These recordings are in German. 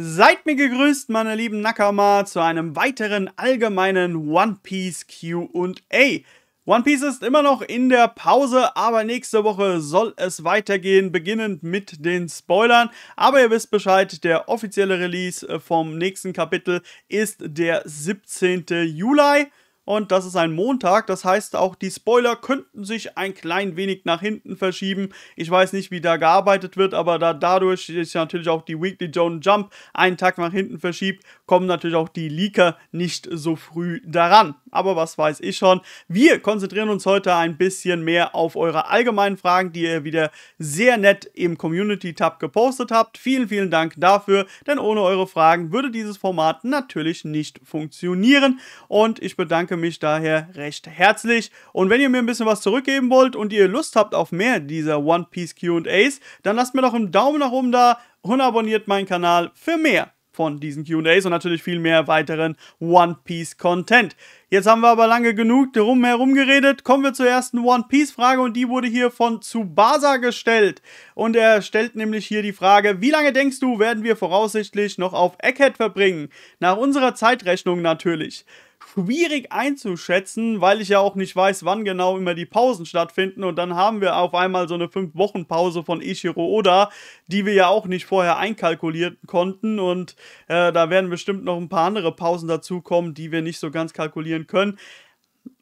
Seid mir gegrüßt, meine lieben Nakama, zu einem weiteren allgemeinen One Piece QA. One Piece ist immer noch in der Pause, aber nächste Woche soll es weitergehen, beginnend mit den Spoilern. Aber ihr wisst Bescheid, der offizielle Release vom nächsten Kapitel ist der 17. Juli. Und das ist ein Montag, das heißt auch die Spoiler könnten sich ein klein wenig nach hinten verschieben. Ich weiß nicht, wie da gearbeitet wird, aber da dadurch sich natürlich auch die Weekly Joan Jump einen Tag nach hinten verschiebt, kommen natürlich auch die Leaker nicht so früh daran. Aber was weiß ich schon. Wir konzentrieren uns heute ein bisschen mehr auf eure allgemeinen Fragen, die ihr wieder sehr nett im Community-Tab gepostet habt. Vielen, vielen Dank dafür, denn ohne eure Fragen würde dieses Format natürlich nicht funktionieren. Und ich bedanke mich daher recht herzlich. Und wenn ihr mir ein bisschen was zurückgeben wollt und ihr Lust habt auf mehr dieser One Piece QAs, dann lasst mir doch einen Daumen nach oben da und abonniert meinen Kanal für mehr von diesen QAs und natürlich viel mehr weiteren One Piece Content. Jetzt haben wir aber lange genug drum herum geredet. Kommen wir zur ersten One Piece Frage und die wurde hier von Tsubasa gestellt. Und er stellt nämlich hier die Frage, wie lange denkst du, werden wir voraussichtlich noch auf Egghead verbringen? Nach unserer Zeitrechnung natürlich schwierig einzuschätzen, weil ich ja auch nicht weiß, wann genau immer die Pausen stattfinden. Und dann haben wir auf einmal so eine 5-Wochen-Pause von Ichiro Oda, die wir ja auch nicht vorher einkalkulieren konnten. Und äh, da werden bestimmt noch ein paar andere Pausen dazukommen, die wir nicht so ganz kalkulieren können.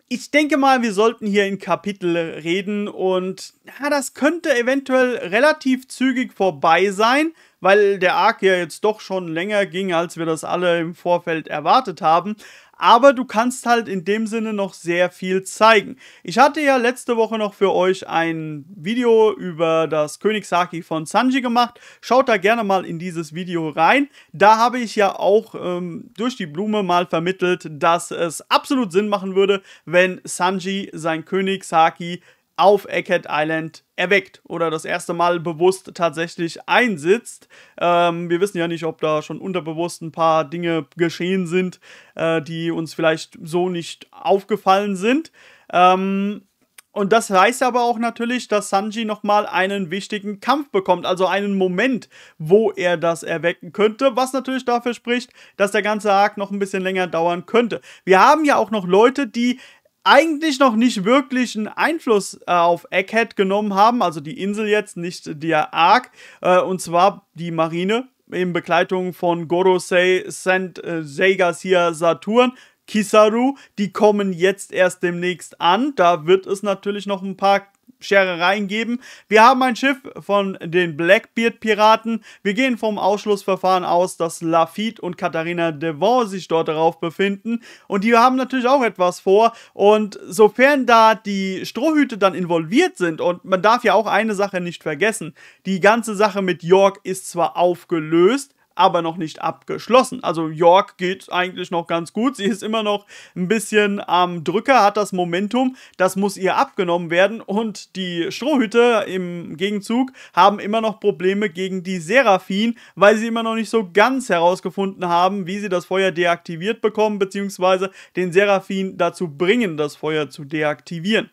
Ich denke mal, wir sollten hier in Kapitel reden und ja, das könnte eventuell relativ zügig vorbei sein, weil der Arc ja jetzt doch schon länger ging, als wir das alle im Vorfeld erwartet haben aber du kannst halt in dem Sinne noch sehr viel zeigen. Ich hatte ja letzte Woche noch für euch ein Video über das Königsaki von Sanji gemacht. Schaut da gerne mal in dieses Video rein. Da habe ich ja auch ähm, durch die Blume mal vermittelt, dass es absolut Sinn machen würde, wenn Sanji sein Königsaki auf Eckhead Island erweckt oder das erste Mal bewusst tatsächlich einsitzt. Ähm, wir wissen ja nicht, ob da schon unterbewusst ein paar Dinge geschehen sind, äh, die uns vielleicht so nicht aufgefallen sind. Ähm, und das heißt aber auch natürlich, dass Sanji nochmal einen wichtigen Kampf bekommt, also einen Moment, wo er das erwecken könnte, was natürlich dafür spricht, dass der ganze Arc noch ein bisschen länger dauern könnte. Wir haben ja auch noch Leute, die eigentlich noch nicht wirklich einen Einfluss äh, auf Egghead genommen haben, also die Insel jetzt, nicht der Ark, äh, und zwar die Marine in Begleitung von Gorosei Saint äh, hier Saturn, Kisaru, die kommen jetzt erst demnächst an. Da wird es natürlich noch ein paar Scherereien geben. Wir haben ein Schiff von den Blackbeard-Piraten. Wir gehen vom Ausschlussverfahren aus, dass Lafitte und Katharina Devon sich dort darauf befinden. Und die haben natürlich auch etwas vor. Und sofern da die Strohhüte dann involviert sind, und man darf ja auch eine Sache nicht vergessen, die ganze Sache mit York ist zwar aufgelöst, aber noch nicht abgeschlossen. Also York geht eigentlich noch ganz gut. Sie ist immer noch ein bisschen am Drücker, hat das Momentum. Das muss ihr abgenommen werden. Und die Strohhüte im Gegenzug haben immer noch Probleme gegen die Seraphin, weil sie immer noch nicht so ganz herausgefunden haben, wie sie das Feuer deaktiviert bekommen, beziehungsweise den Seraphin dazu bringen, das Feuer zu deaktivieren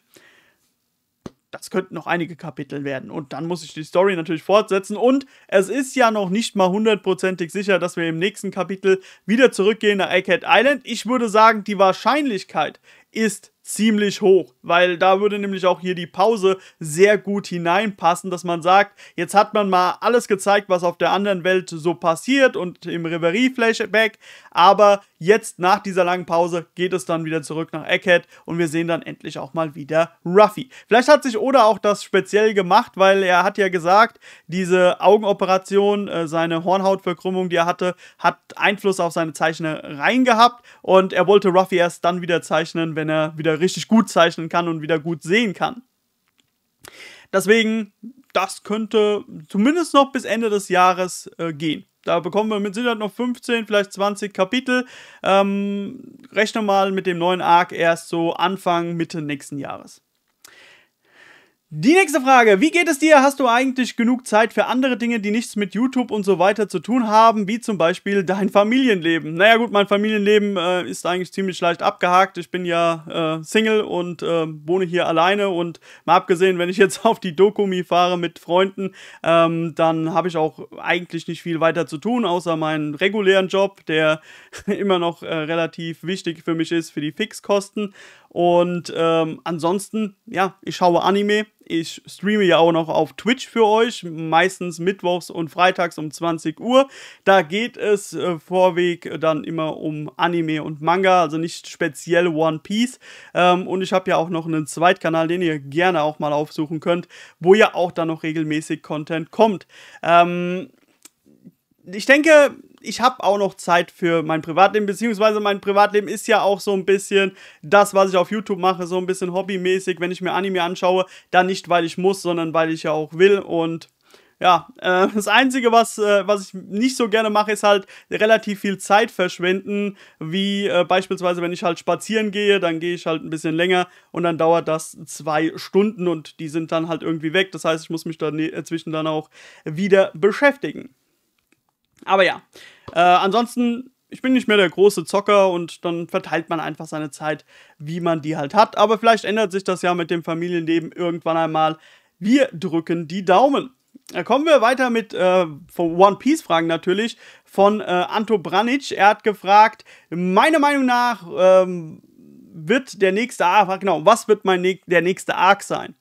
das könnten noch einige Kapitel werden. Und dann muss ich die Story natürlich fortsetzen. Und es ist ja noch nicht mal hundertprozentig sicher, dass wir im nächsten Kapitel wieder zurückgehen nach Egghead Island. Ich würde sagen, die Wahrscheinlichkeit ist ziemlich hoch, weil da würde nämlich auch hier die Pause sehr gut hineinpassen, dass man sagt, jetzt hat man mal alles gezeigt, was auf der anderen Welt so passiert und im Reverie-Flashback, aber jetzt nach dieser langen Pause geht es dann wieder zurück nach Egghead und wir sehen dann endlich auch mal wieder Ruffy. Vielleicht hat sich Oda auch das speziell gemacht, weil er hat ja gesagt, diese Augenoperation, äh, seine Hornhautverkrümmung, die er hatte, hat Einfluss auf seine Zeichner reingehabt und er wollte Ruffy erst dann wieder zeichnen, wenn er wieder wieder richtig gut zeichnen kann und wieder gut sehen kann. Deswegen, das könnte zumindest noch bis Ende des Jahres äh, gehen. Da bekommen wir mit Sicherheit noch 15, vielleicht 20 Kapitel. Ähm, rechne mal mit dem neuen Arc erst so Anfang, Mitte nächsten Jahres. Die nächste Frage. Wie geht es dir? Hast du eigentlich genug Zeit für andere Dinge, die nichts mit YouTube und so weiter zu tun haben, wie zum Beispiel dein Familienleben? Naja gut, mein Familienleben äh, ist eigentlich ziemlich leicht abgehakt. Ich bin ja äh, Single und äh, wohne hier alleine und mal abgesehen, wenn ich jetzt auf die Dokumi fahre mit Freunden, ähm, dann habe ich auch eigentlich nicht viel weiter zu tun, außer meinen regulären Job, der immer noch äh, relativ wichtig für mich ist, für die Fixkosten. Und ähm, ansonsten, ja, ich schaue Anime. Ich streame ja auch noch auf Twitch für euch, meistens mittwochs und freitags um 20 Uhr. Da geht es äh, vorweg dann immer um Anime und Manga, also nicht speziell One Piece. Ähm, und ich habe ja auch noch einen Zweitkanal, den ihr gerne auch mal aufsuchen könnt, wo ja auch dann noch regelmäßig Content kommt. Ähm, ich denke, ich habe auch noch Zeit für mein Privatleben, beziehungsweise mein Privatleben ist ja auch so ein bisschen das, was ich auf YouTube mache, so ein bisschen hobbymäßig, wenn ich mir Anime anschaue, dann nicht, weil ich muss, sondern weil ich ja auch will und ja, äh, das Einzige, was, äh, was ich nicht so gerne mache, ist halt relativ viel Zeit verschwenden, wie äh, beispielsweise, wenn ich halt spazieren gehe, dann gehe ich halt ein bisschen länger und dann dauert das zwei Stunden und die sind dann halt irgendwie weg. Das heißt, ich muss mich dann ne-, dazwischen äh, dann auch wieder beschäftigen. Aber ja, äh, ansonsten, ich bin nicht mehr der große Zocker und dann verteilt man einfach seine Zeit, wie man die halt hat. Aber vielleicht ändert sich das ja mit dem Familienleben irgendwann einmal. Wir drücken die Daumen. Äh, kommen wir weiter mit äh, One Piece Fragen natürlich von äh, Anto Branic. Er hat gefragt, meiner Meinung nach ähm, wird der nächste Arc, genau, was wird mein, der nächste Arc sein?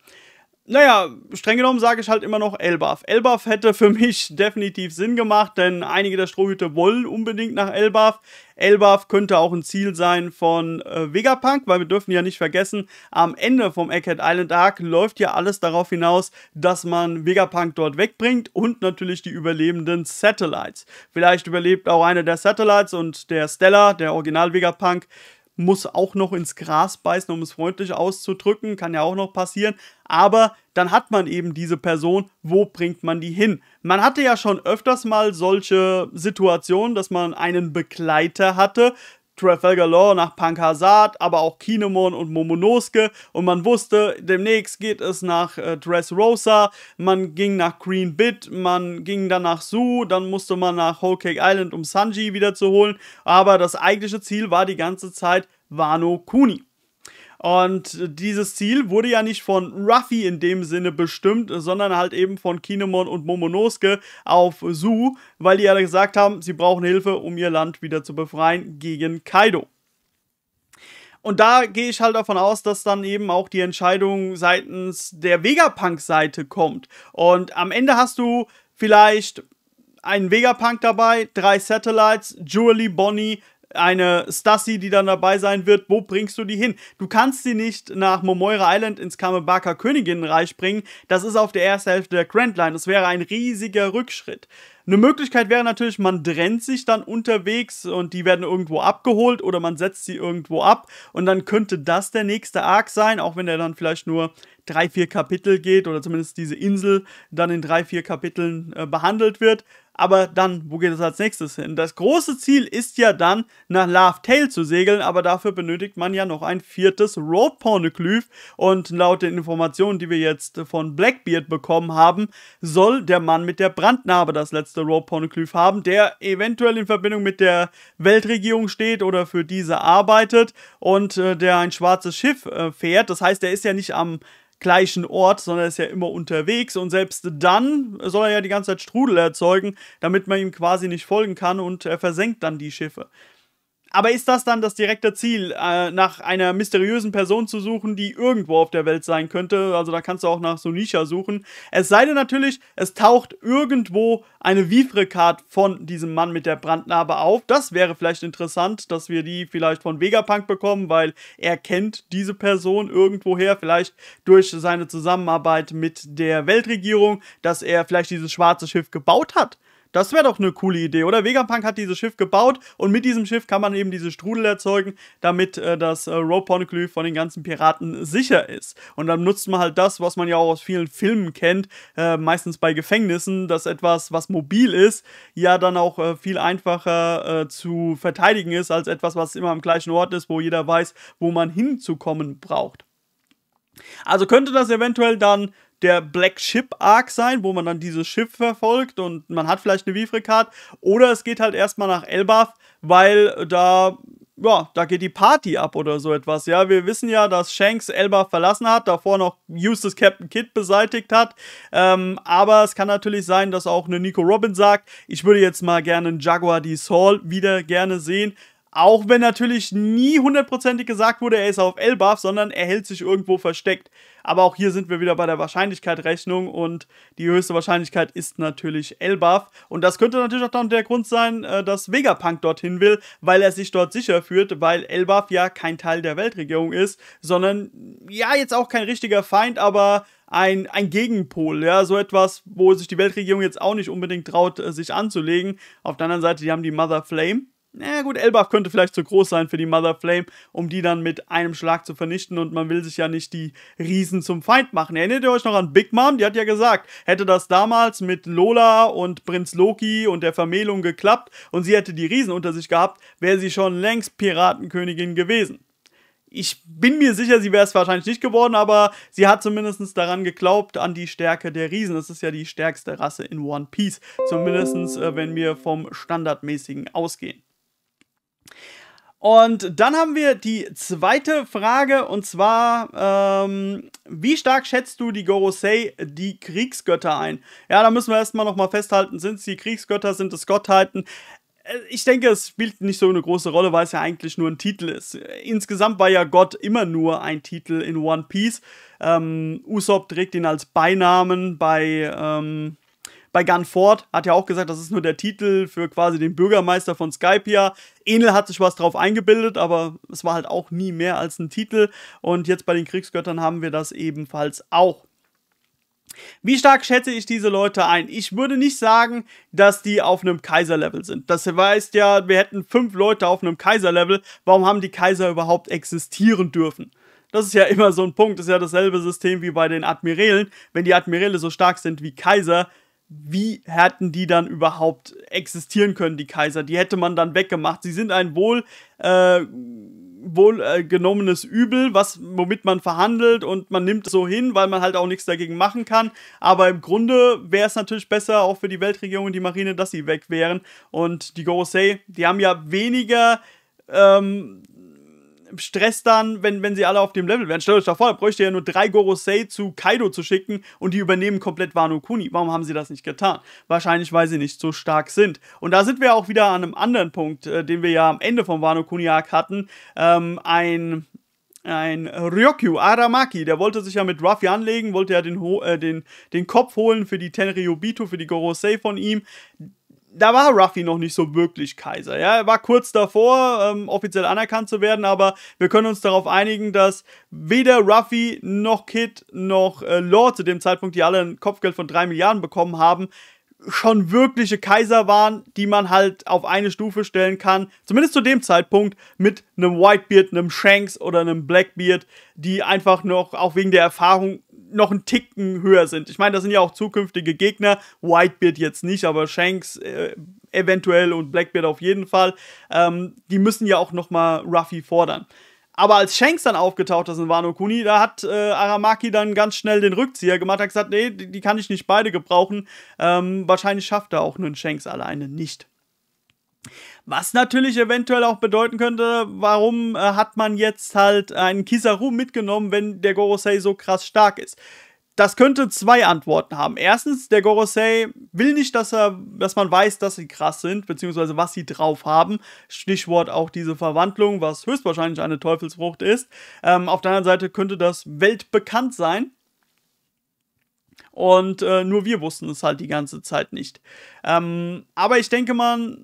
naja, streng genommen sage ich halt immer noch Elbaf. Elbaf hätte für mich definitiv Sinn gemacht, denn einige der Strohhüte wollen unbedingt nach Elbaf. Elbaf könnte auch ein Ziel sein von äh, Vegapunk, weil wir dürfen ja nicht vergessen, am Ende vom Egghead Island Arc läuft ja alles darauf hinaus, dass man Vegapunk dort wegbringt und natürlich die überlebenden Satellites. Vielleicht überlebt auch einer der Satellites und der Stellar, der Original Vegapunk, muss auch noch ins Gras beißen, um es freundlich auszudrücken, kann ja auch noch passieren, aber dann hat man eben diese Person, wo bringt man die hin? Man hatte ja schon öfters mal solche Situationen, dass man einen Begleiter hatte, Trafalgar Law nach Punk Hazard, aber auch Kinemon und Momonosuke. Und man wusste, demnächst geht es nach äh, Dressrosa, man ging nach Green Bit, man ging dann nach Zoo, dann musste man nach Whole Cake Island, um Sanji wiederzuholen. Aber das eigentliche Ziel war die ganze Zeit Wano Kuni. Und dieses Ziel wurde ja nicht von Ruffy in dem Sinne bestimmt, sondern halt eben von Kinemon und Momonosuke auf Su, weil die ja gesagt haben, sie brauchen Hilfe, um ihr Land wieder zu befreien gegen Kaido. Und da gehe ich halt davon aus, dass dann eben auch die Entscheidung seitens der Vegapunk-Seite kommt. Und am Ende hast du vielleicht einen Vegapunk dabei, drei Satellites, Julie, Bonnie, eine Stassi, die dann dabei sein wird, wo bringst du die hin? Du kannst sie nicht nach Momoira Island ins Kamebaka Königinnenreich bringen. Das ist auf der ersten Hälfte der Grand Line. Das wäre ein riesiger Rückschritt. Eine Möglichkeit wäre natürlich, man trennt sich dann unterwegs und die werden irgendwo abgeholt oder man setzt sie irgendwo ab und dann könnte das der nächste Arc sein, auch wenn der dann vielleicht nur drei, vier Kapitel geht oder zumindest diese Insel dann in drei, vier Kapiteln äh, behandelt wird aber dann, wo geht es als nächstes hin? Das große Ziel ist ja dann, nach Love Tail zu segeln, aber dafür benötigt man ja noch ein viertes Road Pornoglyph. Und laut den Informationen, die wir jetzt von Blackbeard bekommen haben, soll der Mann mit der Brandnarbe das letzte Road Pornoglyph haben, der eventuell in Verbindung mit der Weltregierung steht oder für diese arbeitet und äh, der ein schwarzes Schiff äh, fährt. Das heißt, er ist ja nicht am gleichen Ort, sondern ist ja immer unterwegs und selbst dann soll er ja die ganze Zeit Strudel erzeugen, damit man ihm quasi nicht folgen kann und er versenkt dann die Schiffe. Aber ist das dann das direkte Ziel, äh, nach einer mysteriösen Person zu suchen, die irgendwo auf der Welt sein könnte? Also da kannst du auch nach Sunisha suchen. Es sei denn natürlich, es taucht irgendwo eine Vivre-Card von diesem Mann mit der Brandnarbe auf. Das wäre vielleicht interessant, dass wir die vielleicht von Vegapunk bekommen, weil er kennt diese Person irgendwoher, vielleicht durch seine Zusammenarbeit mit der Weltregierung, dass er vielleicht dieses schwarze Schiff gebaut hat. Das wäre doch eine coole Idee, oder? Vegapunk hat dieses Schiff gebaut und mit diesem Schiff kann man eben diese Strudel erzeugen, damit äh, das äh, Roponeglyph von den ganzen Piraten sicher ist. Und dann nutzt man halt das, was man ja auch aus vielen Filmen kennt, äh, meistens bei Gefängnissen, dass etwas, was mobil ist, ja dann auch äh, viel einfacher äh, zu verteidigen ist, als etwas, was immer am gleichen Ort ist, wo jeder weiß, wo man hinzukommen braucht. Also könnte das eventuell dann der Black Ship Arc sein, wo man dann dieses Schiff verfolgt und man hat vielleicht eine Vivre Oder es geht halt erstmal nach Elbaf, weil da ja, da geht die Party ab oder so etwas. Ja, wir wissen ja, dass Shanks Elba verlassen hat, davor noch Eustace Captain Kidd beseitigt hat. Ähm, aber es kann natürlich sein, dass auch eine Nico Robin sagt, ich würde jetzt mal gerne einen Jaguar D. Saul wieder gerne sehen. Auch wenn natürlich nie hundertprozentig gesagt wurde, er ist auf Elbaf, sondern er hält sich irgendwo versteckt. Aber auch hier sind wir wieder bei der Wahrscheinlichkeitsrechnung und die höchste Wahrscheinlichkeit ist natürlich Elbaf. Und das könnte natürlich auch der Grund sein, äh, dass Vegapunk dorthin will, weil er sich dort sicher fühlt, weil Elbaf ja kein Teil der Weltregierung ist, sondern ja jetzt auch kein richtiger Feind, aber ein, ein Gegenpol, ja, so etwas, wo sich die Weltregierung jetzt auch nicht unbedingt traut, äh, sich anzulegen. Auf der anderen Seite, die haben die Mother Flame, na gut, Elbach könnte vielleicht zu groß sein für die Mother Flame, um die dann mit einem Schlag zu vernichten und man will sich ja nicht die Riesen zum Feind machen. Erinnert ihr euch noch an Big Mom? Die hat ja gesagt, hätte das damals mit Lola und Prinz Loki und der Vermählung geklappt und sie hätte die Riesen unter sich gehabt, wäre sie schon längst Piratenkönigin gewesen. Ich bin mir sicher, sie wäre es wahrscheinlich nicht geworden, aber sie hat zumindest daran geglaubt, an die Stärke der Riesen. Das ist ja die stärkste Rasse in One Piece. Zumindest, äh, wenn wir vom Standardmäßigen ausgehen. Und dann haben wir die zweite Frage und zwar, ähm, wie stark schätzt du die Gorosei, die Kriegsgötter ein? Ja, da müssen wir erstmal nochmal festhalten, sind es die Kriegsgötter, sind es Gottheiten? Äh, ich denke, es spielt nicht so eine große Rolle, weil es ja eigentlich nur ein Titel ist. Insgesamt war ja Gott immer nur ein Titel in One Piece. Ähm, Usopp trägt ihn als Beinamen bei... Ähm bei Ford hat ja auch gesagt, das ist nur der Titel für quasi den Bürgermeister von Skypia. Enel hat sich was drauf eingebildet, aber es war halt auch nie mehr als ein Titel. Und jetzt bei den Kriegsgöttern haben wir das ebenfalls auch. Wie stark schätze ich diese Leute ein? Ich würde nicht sagen, dass die auf einem Kaiser-Level sind. Das heißt ja, wir hätten fünf Leute auf einem Kaiser-Level. Warum haben die Kaiser überhaupt existieren dürfen? Das ist ja immer so ein Punkt. Das ist ja dasselbe System wie bei den Admirälen. Wenn die Admiräle so stark sind wie Kaiser, wie hätten die dann überhaupt existieren können, die Kaiser? Die hätte man dann weggemacht. Sie sind ein wohl, äh, wohl äh, genommenes Übel, was, womit man verhandelt und man nimmt es so hin, weil man halt auch nichts dagegen machen kann. Aber im Grunde wäre es natürlich besser, auch für die Weltregierung und die Marine, dass sie weg wären. Und die Gorosei, die haben ja weniger ähm, Stress dann, wenn, wenn sie alle auf dem Level wären. Stellt euch da vor, da bräuchte ja nur drei Gorosei zu Kaido zu schicken und die übernehmen komplett Wano Kuni. Warum haben sie das nicht getan? Wahrscheinlich, weil sie nicht so stark sind. Und da sind wir auch wieder an einem anderen Punkt, äh, den wir ja am Ende vom Wano Kuni Arc hatten. Ähm, ein ein Ryokyu Aramaki, der wollte sich ja mit Ruffy anlegen, wollte ja den, Ho äh, den, den Kopf holen für die Tenryubito, für die Gorosei von ihm da war Ruffy noch nicht so wirklich Kaiser. Ja? Er war kurz davor, ähm, offiziell anerkannt zu werden, aber wir können uns darauf einigen, dass weder Ruffy noch Kid noch äh, Law zu dem Zeitpunkt, die alle ein Kopfgeld von 3 Milliarden bekommen haben, schon wirkliche Kaiser waren, die man halt auf eine Stufe stellen kann, zumindest zu dem Zeitpunkt, mit einem Whitebeard, einem Shanks oder einem Blackbeard, die einfach noch auch wegen der Erfahrung noch einen Ticken höher sind. Ich meine, das sind ja auch zukünftige Gegner. Whitebeard jetzt nicht, aber Shanks äh, eventuell und Blackbeard auf jeden Fall. Ähm, die müssen ja auch nochmal Ruffy fordern. Aber als Shanks dann aufgetaucht ist in Wano Kuni, da hat äh, Aramaki dann ganz schnell den Rückzieher gemacht, hat gesagt, nee, die, die kann ich nicht beide gebrauchen. Ähm, wahrscheinlich schafft er auch einen Shanks alleine nicht. Was natürlich eventuell auch bedeuten könnte, warum äh, hat man jetzt halt einen Kizaru mitgenommen, wenn der Gorosei so krass stark ist? Das könnte zwei Antworten haben. Erstens, der Gorosei will nicht, dass, er, dass man weiß, dass sie krass sind, beziehungsweise was sie drauf haben. Stichwort auch diese Verwandlung, was höchstwahrscheinlich eine Teufelsfrucht ist. Ähm, auf der anderen Seite könnte das weltbekannt sein. Und äh, nur wir wussten es halt die ganze Zeit nicht. Ähm, aber ich denke mal,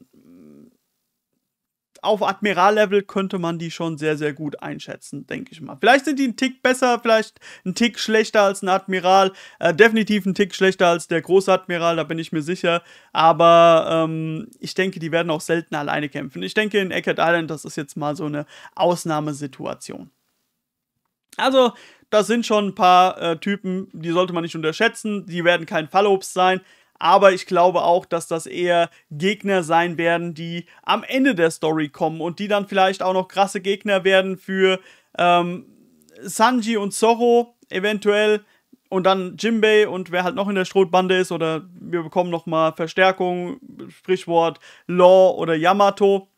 auf Admiral-Level könnte man die schon sehr, sehr gut einschätzen, denke ich mal. Vielleicht sind die einen Tick besser, vielleicht einen Tick schlechter als ein Admiral. Äh, definitiv einen Tick schlechter als der Großadmiral, da bin ich mir sicher. Aber ähm, ich denke, die werden auch selten alleine kämpfen. Ich denke, in Eckert Island, das ist jetzt mal so eine Ausnahmesituation. Also, das sind schon ein paar äh, Typen, die sollte man nicht unterschätzen. Die werden kein Fallobst sein aber ich glaube auch, dass das eher Gegner sein werden, die am Ende der Story kommen und die dann vielleicht auch noch krasse Gegner werden für ähm, Sanji und Zoro eventuell und dann Jimbei und wer halt noch in der Strohbande ist oder wir bekommen nochmal Verstärkung, Sprichwort Law oder Yamato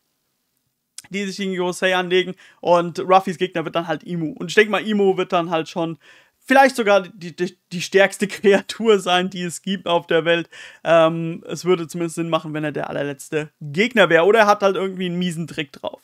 die sich gegen Yosei anlegen und Ruffys Gegner wird dann halt Imu. Und ich denke mal, Imu wird dann halt schon vielleicht sogar die, die, die, stärkste Kreatur sein, die es gibt auf der Welt. Ähm, es würde zumindest Sinn machen, wenn er der allerletzte Gegner wäre. Oder er hat halt irgendwie einen miesen Trick drauf.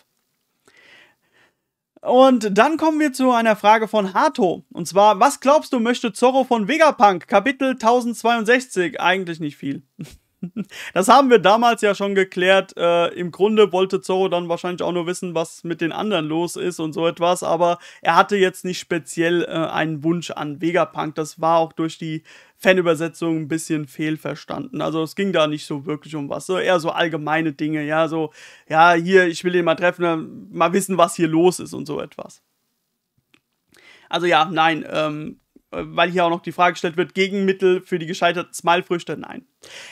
Und dann kommen wir zu einer Frage von Hato. Und zwar, was glaubst du, möchte Zorro von Vegapunk? Kapitel 1062. Eigentlich nicht viel. Das haben wir damals ja schon geklärt. Äh, Im Grunde wollte Zorro dann wahrscheinlich auch nur wissen, was mit den anderen los ist und so etwas, aber er hatte jetzt nicht speziell äh, einen Wunsch an Vegapunk. Das war auch durch die Fanübersetzung ein bisschen fehlverstanden. Also es ging da nicht so wirklich um was, so eher so allgemeine Dinge, ja, so, ja, hier, ich will ihn mal treffen, ne, mal wissen, was hier los ist und so etwas. Also ja, nein, ähm, äh, weil hier auch noch die Frage gestellt wird, Gegenmittel für die gescheiterten Smile-Früchte? Nein.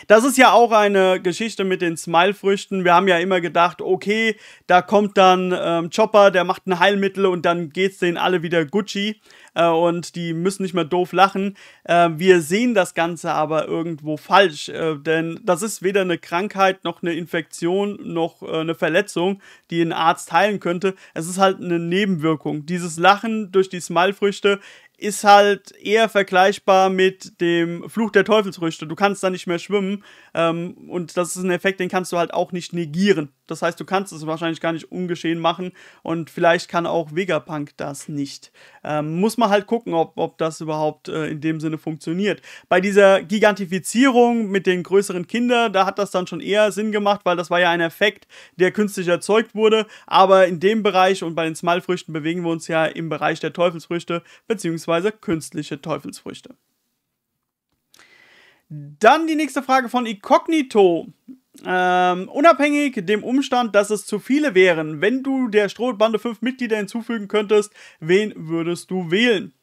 Das ist ja auch eine Geschichte mit den Smile-Früchten. Wir haben ja immer gedacht, okay, da kommt dann ähm, Chopper, der macht ein Heilmittel und dann geht's denen alle wieder Gucci äh, und die müssen nicht mehr doof lachen. Äh, wir sehen das Ganze aber irgendwo falsch, äh, denn das ist weder eine Krankheit noch eine Infektion noch äh, eine Verletzung, die ein Arzt heilen könnte. Es ist halt eine Nebenwirkung. Dieses Lachen durch die Smile-Früchte ist halt eher vergleichbar mit dem Fluch der Teufelsrüchte. Du kannst da nicht mehr schwimmen ähm, und das ist ein Effekt, den kannst du halt auch nicht negieren. Das heißt, du kannst es wahrscheinlich gar nicht ungeschehen machen und vielleicht kann auch Vegapunk das nicht. Ähm, muss man halt gucken, ob, ob das überhaupt äh, in dem Sinne funktioniert. Bei dieser Gigantifizierung mit den größeren Kindern, da hat das dann schon eher Sinn gemacht, weil das war ja ein Effekt, der künstlich erzeugt wurde. Aber in dem Bereich und bei den Smallfrüchten bewegen wir uns ja im Bereich der Teufelsfrüchte bzw. künstliche Teufelsfrüchte. Dann die nächste Frage von Incognito. Ähm, unabhängig dem Umstand, dass es zu viele wären, wenn du der Strohbande fünf Mitglieder hinzufügen könntest, wen würdest du wählen?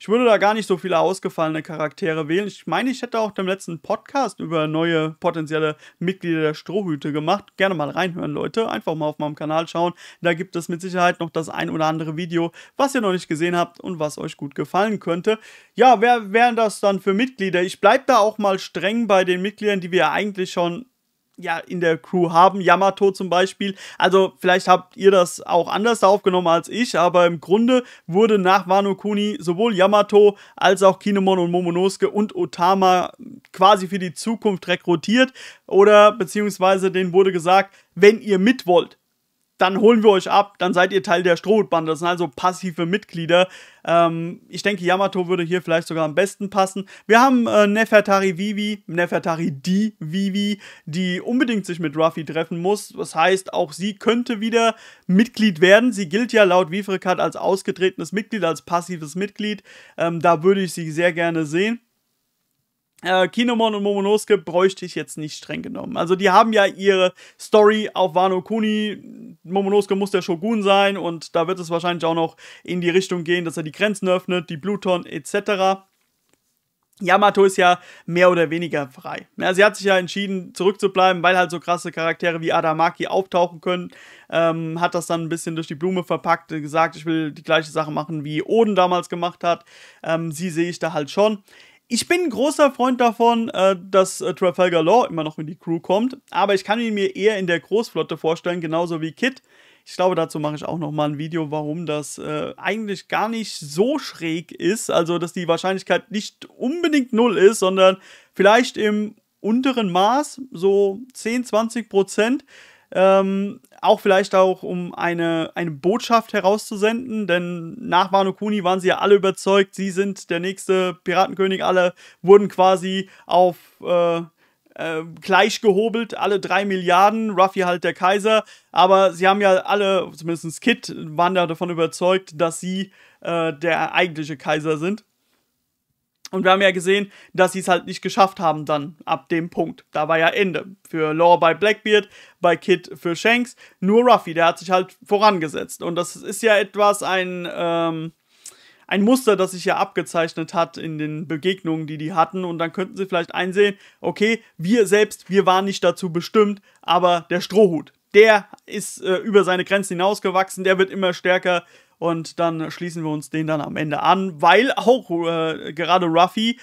Ich würde da gar nicht so viele ausgefallene Charaktere wählen. Ich meine, ich hätte auch im letzten Podcast über neue potenzielle Mitglieder der Strohhüte gemacht. Gerne mal reinhören, Leute. Einfach mal auf meinem Kanal schauen. Da gibt es mit Sicherheit noch das ein oder andere Video, was ihr noch nicht gesehen habt und was euch gut gefallen könnte. Ja, wer wären das dann für Mitglieder? Ich bleibe da auch mal streng bei den Mitgliedern, die wir eigentlich schon ja in der Crew haben. Yamato zum Beispiel. Also vielleicht habt ihr das auch anders aufgenommen als ich, aber im Grunde wurde nach Wano Kuni sowohl Yamato als auch Kinemon und Momonosuke und Otama quasi für die Zukunft rekrutiert oder beziehungsweise denen wurde gesagt, wenn ihr mit wollt, dann holen wir euch ab, dann seid ihr Teil der Strohbande. Das sind also passive Mitglieder. Ähm, ich denke, Yamato würde hier vielleicht sogar am besten passen. Wir haben äh, Nefertari Vivi, Nefertari die Vivi, die unbedingt sich mit Ruffy treffen muss. Das heißt, auch sie könnte wieder Mitglied werden. Sie gilt ja laut Vifrekat als ausgetretenes Mitglied, als passives Mitglied. Ähm, da würde ich sie sehr gerne sehen. Äh, Kinemon und Momonosuke bräuchte ich jetzt nicht streng genommen. Also die haben ja ihre Story auf Wano Kuni Momonosuke muss der Shogun sein und da wird es wahrscheinlich auch noch in die Richtung gehen, dass er die Grenzen öffnet, die Bluton etc. Yamato ist ja mehr oder weniger frei. Ja, sie hat sich ja entschieden, zurückzubleiben, weil halt so krasse Charaktere wie Adamaki auftauchen können. Ähm, hat das dann ein bisschen durch die Blume verpackt, und gesagt, ich will die gleiche Sache machen, wie Oden damals gemacht hat. Ähm, sie sehe ich da halt schon. Ich bin ein großer Freund davon, äh, dass äh, Trafalgar Law immer noch in die Crew kommt, aber ich kann ihn mir eher in der Großflotte vorstellen, genauso wie Kit. Ich glaube, dazu mache ich auch noch mal ein Video, warum das äh, eigentlich gar nicht so schräg ist, also dass die Wahrscheinlichkeit nicht unbedingt null ist, sondern vielleicht im unteren Maß, so 10, 20 Prozent. Ähm, auch vielleicht auch, um eine, eine Botschaft herauszusenden, denn nach Wano Kuni waren sie ja alle überzeugt, sie sind der nächste Piratenkönig, alle wurden quasi auf äh, äh, gleich gehobelt, alle drei Milliarden, Ruffy halt der Kaiser, aber sie haben ja alle, zumindest Kid, waren davon überzeugt, dass sie äh, der eigentliche Kaiser sind. Und wir haben ja gesehen, dass sie es halt nicht geschafft haben dann ab dem Punkt. Da war ja Ende. Für Law bei Blackbeard, bei Kid für Shanks. Nur Ruffy, der hat sich halt vorangesetzt. Und das ist ja etwas ein, ähm, ein Muster, das sich ja abgezeichnet hat in den Begegnungen, die die hatten. Und dann könnten sie vielleicht einsehen, okay, wir selbst, wir waren nicht dazu bestimmt, aber der Strohhut, der ist äh, über seine Grenzen hinausgewachsen, der wird immer stärker, und dann schließen wir uns den dann am Ende an, weil auch äh, gerade Ruffy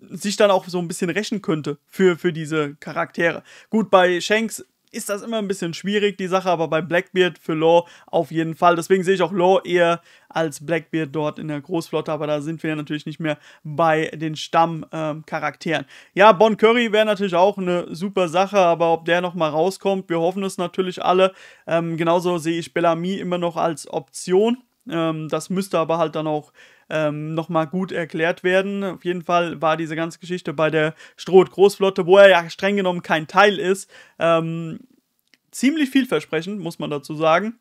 sich dann auch so ein bisschen rächen könnte für, für diese Charaktere. Gut, bei Shanks ist das immer ein bisschen schwierig, die Sache, aber bei Blackbeard für Law auf jeden Fall. Deswegen sehe ich auch Law eher als Blackbeard dort in der Großflotte, aber da sind wir ja natürlich nicht mehr bei den Stammcharakteren. Ähm, ja, Bon Curry wäre natürlich auch eine super Sache, aber ob der nochmal rauskommt, wir hoffen es natürlich alle. Ähm, genauso sehe ich Bellamy immer noch als Option. Ähm, das müsste aber halt dann auch ähm, nochmal gut erklärt werden. Auf jeden Fall war diese ganze Geschichte bei der Stroh-Großflotte, wo er ja streng genommen kein Teil ist, ähm, ziemlich vielversprechend, muss man dazu sagen.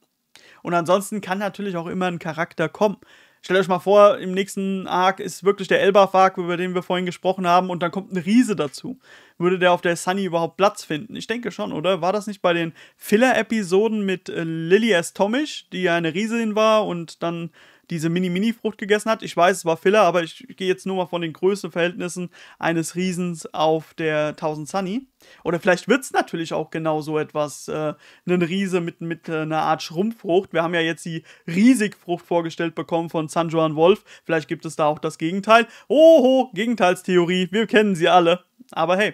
Und ansonsten kann natürlich auch immer ein Charakter kommen. Stellt euch mal vor, im nächsten Arc ist wirklich der Elbaf-Arc, über den wir vorhin gesprochen haben, und dann kommt ein Riese dazu. Würde der auf der Sunny überhaupt Platz finden? Ich denke schon, oder? War das nicht bei den Filler-Episoden mit äh, Lily S. Tomisch, die ja eine Riesin war und dann diese Mini-Mini-Frucht gegessen hat. Ich weiß, es war Filler, aber ich gehe jetzt nur mal von den Größenverhältnissen eines Riesens auf der 1000 Sunny. Oder vielleicht wird es natürlich auch genau so etwas, äh, einen Riese mit, mit äh, einer Art Schrumpffrucht. Wir haben ja jetzt die Riesigfrucht vorgestellt bekommen von San Juan Wolf. Vielleicht gibt es da auch das Gegenteil. Oho, Gegenteilstheorie, wir kennen sie alle. Aber hey,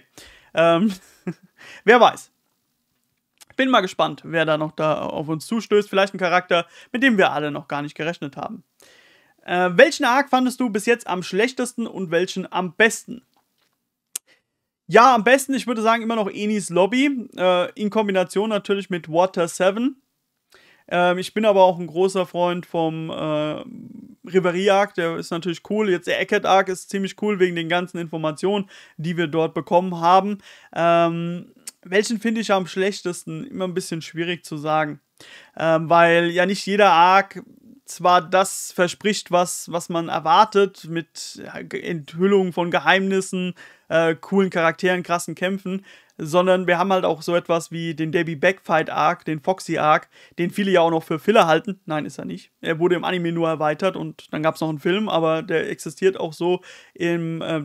ähm, wer weiß. Bin mal gespannt, wer da noch da auf uns zustößt. Vielleicht ein Charakter, mit dem wir alle noch gar nicht gerechnet haben. Äh, welchen Arc fandest du bis jetzt am schlechtesten und welchen am besten? Ja, am besten, ich würde sagen, immer noch Enis Lobby, äh, in Kombination natürlich mit Water 7. Ähm, ich bin aber auch ein großer Freund vom äh, Reverie-Arc, der ist natürlich cool. Jetzt der Eckert-Arc ist ziemlich cool wegen den ganzen Informationen, die wir dort bekommen haben. Ähm, welchen finde ich am schlechtesten? Immer ein bisschen schwierig zu sagen. Ähm, weil ja nicht jeder Arc zwar das verspricht, was, was man erwartet, mit Enthüllungen von Geheimnissen, äh, coolen Charakteren, krassen Kämpfen, sondern wir haben halt auch so etwas wie den Debbie Backfight Arc, den Foxy Arc, den viele ja auch noch für Filler halten. Nein, ist er nicht. Er wurde im Anime nur erweitert und dann gab es noch einen Film, aber der existiert auch so im, äh,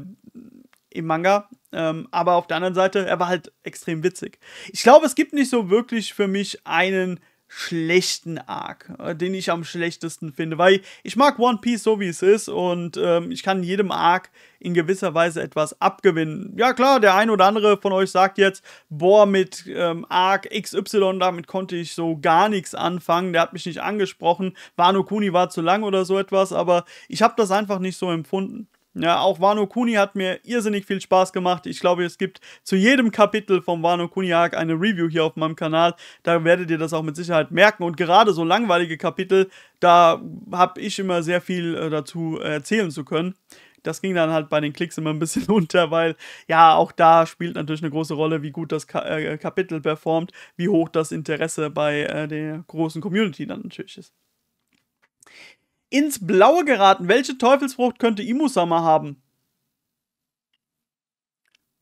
im Manga. Ähm, aber auf der anderen Seite, er war halt extrem witzig. Ich glaube, es gibt nicht so wirklich für mich einen schlechten Arc, äh, den ich am schlechtesten finde, weil ich mag One Piece so wie es ist und ähm, ich kann jedem Arc in gewisser Weise etwas abgewinnen. Ja klar, der ein oder andere von euch sagt jetzt, boah, mit ähm, Arc XY, damit konnte ich so gar nichts anfangen, der hat mich nicht angesprochen, Wano Kuni war zu lang oder so etwas, aber ich habe das einfach nicht so empfunden. Ja, auch Wano Kuni hat mir irrsinnig viel Spaß gemacht. Ich glaube, es gibt zu jedem Kapitel vom Wano Kuni Arc eine Review hier auf meinem Kanal. Da werdet ihr das auch mit Sicherheit merken. Und gerade so langweilige Kapitel, da habe ich immer sehr viel äh, dazu erzählen zu können. Das ging dann halt bei den Klicks immer ein bisschen unter, weil ja, auch da spielt natürlich eine große Rolle, wie gut das Ka äh, Kapitel performt, wie hoch das Interesse bei äh, der großen Community dann natürlich ist ins Blaue geraten. Welche Teufelsfrucht könnte Imusama haben?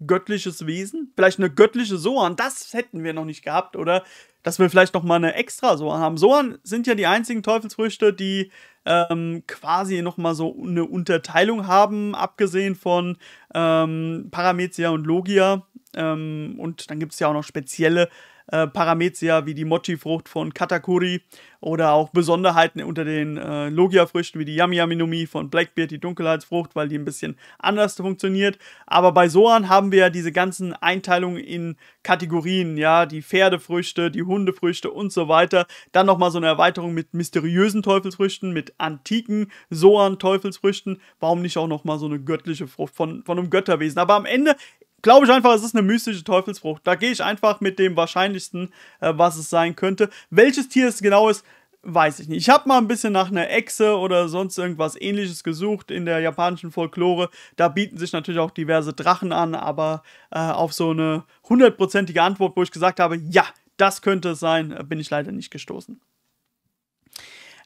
Göttliches Wesen? Vielleicht eine göttliche Soan? Das hätten wir noch nicht gehabt, oder? Dass wir vielleicht nochmal eine extra Soan haben. Soan sind ja die einzigen Teufelsfrüchte, die ähm, quasi nochmal so eine Unterteilung haben, abgesehen von ähm, Paramezia und Logia. Ähm, und dann gibt es ja auch noch spezielle äh, Paramezia wie die Mochi-Frucht von Katakuri oder auch Besonderheiten unter den äh, Logia-Früchten wie die Yami Yami Numi von Blackbeard, die Dunkelheitsfrucht, weil die ein bisschen anders funktioniert. Aber bei Soan haben wir ja diese ganzen Einteilungen in Kategorien, ja, die Pferdefrüchte, die Hundefrüchte und so weiter. Dann nochmal so eine Erweiterung mit mysteriösen Teufelsfrüchten, mit antiken Soan-Teufelsfrüchten. Warum nicht auch nochmal so eine göttliche Frucht von, von einem Götterwesen? Aber am Ende glaube ich einfach, es ist eine mystische Teufelsfrucht. Da gehe ich einfach mit dem Wahrscheinlichsten, äh, was es sein könnte. Welches Tier es genau ist, weiß ich nicht. Ich habe mal ein bisschen nach einer Echse oder sonst irgendwas ähnliches gesucht in der japanischen Folklore. Da bieten sich natürlich auch diverse Drachen an, aber äh, auf so eine hundertprozentige Antwort, wo ich gesagt habe, ja, das könnte es sein, äh, bin ich leider nicht gestoßen.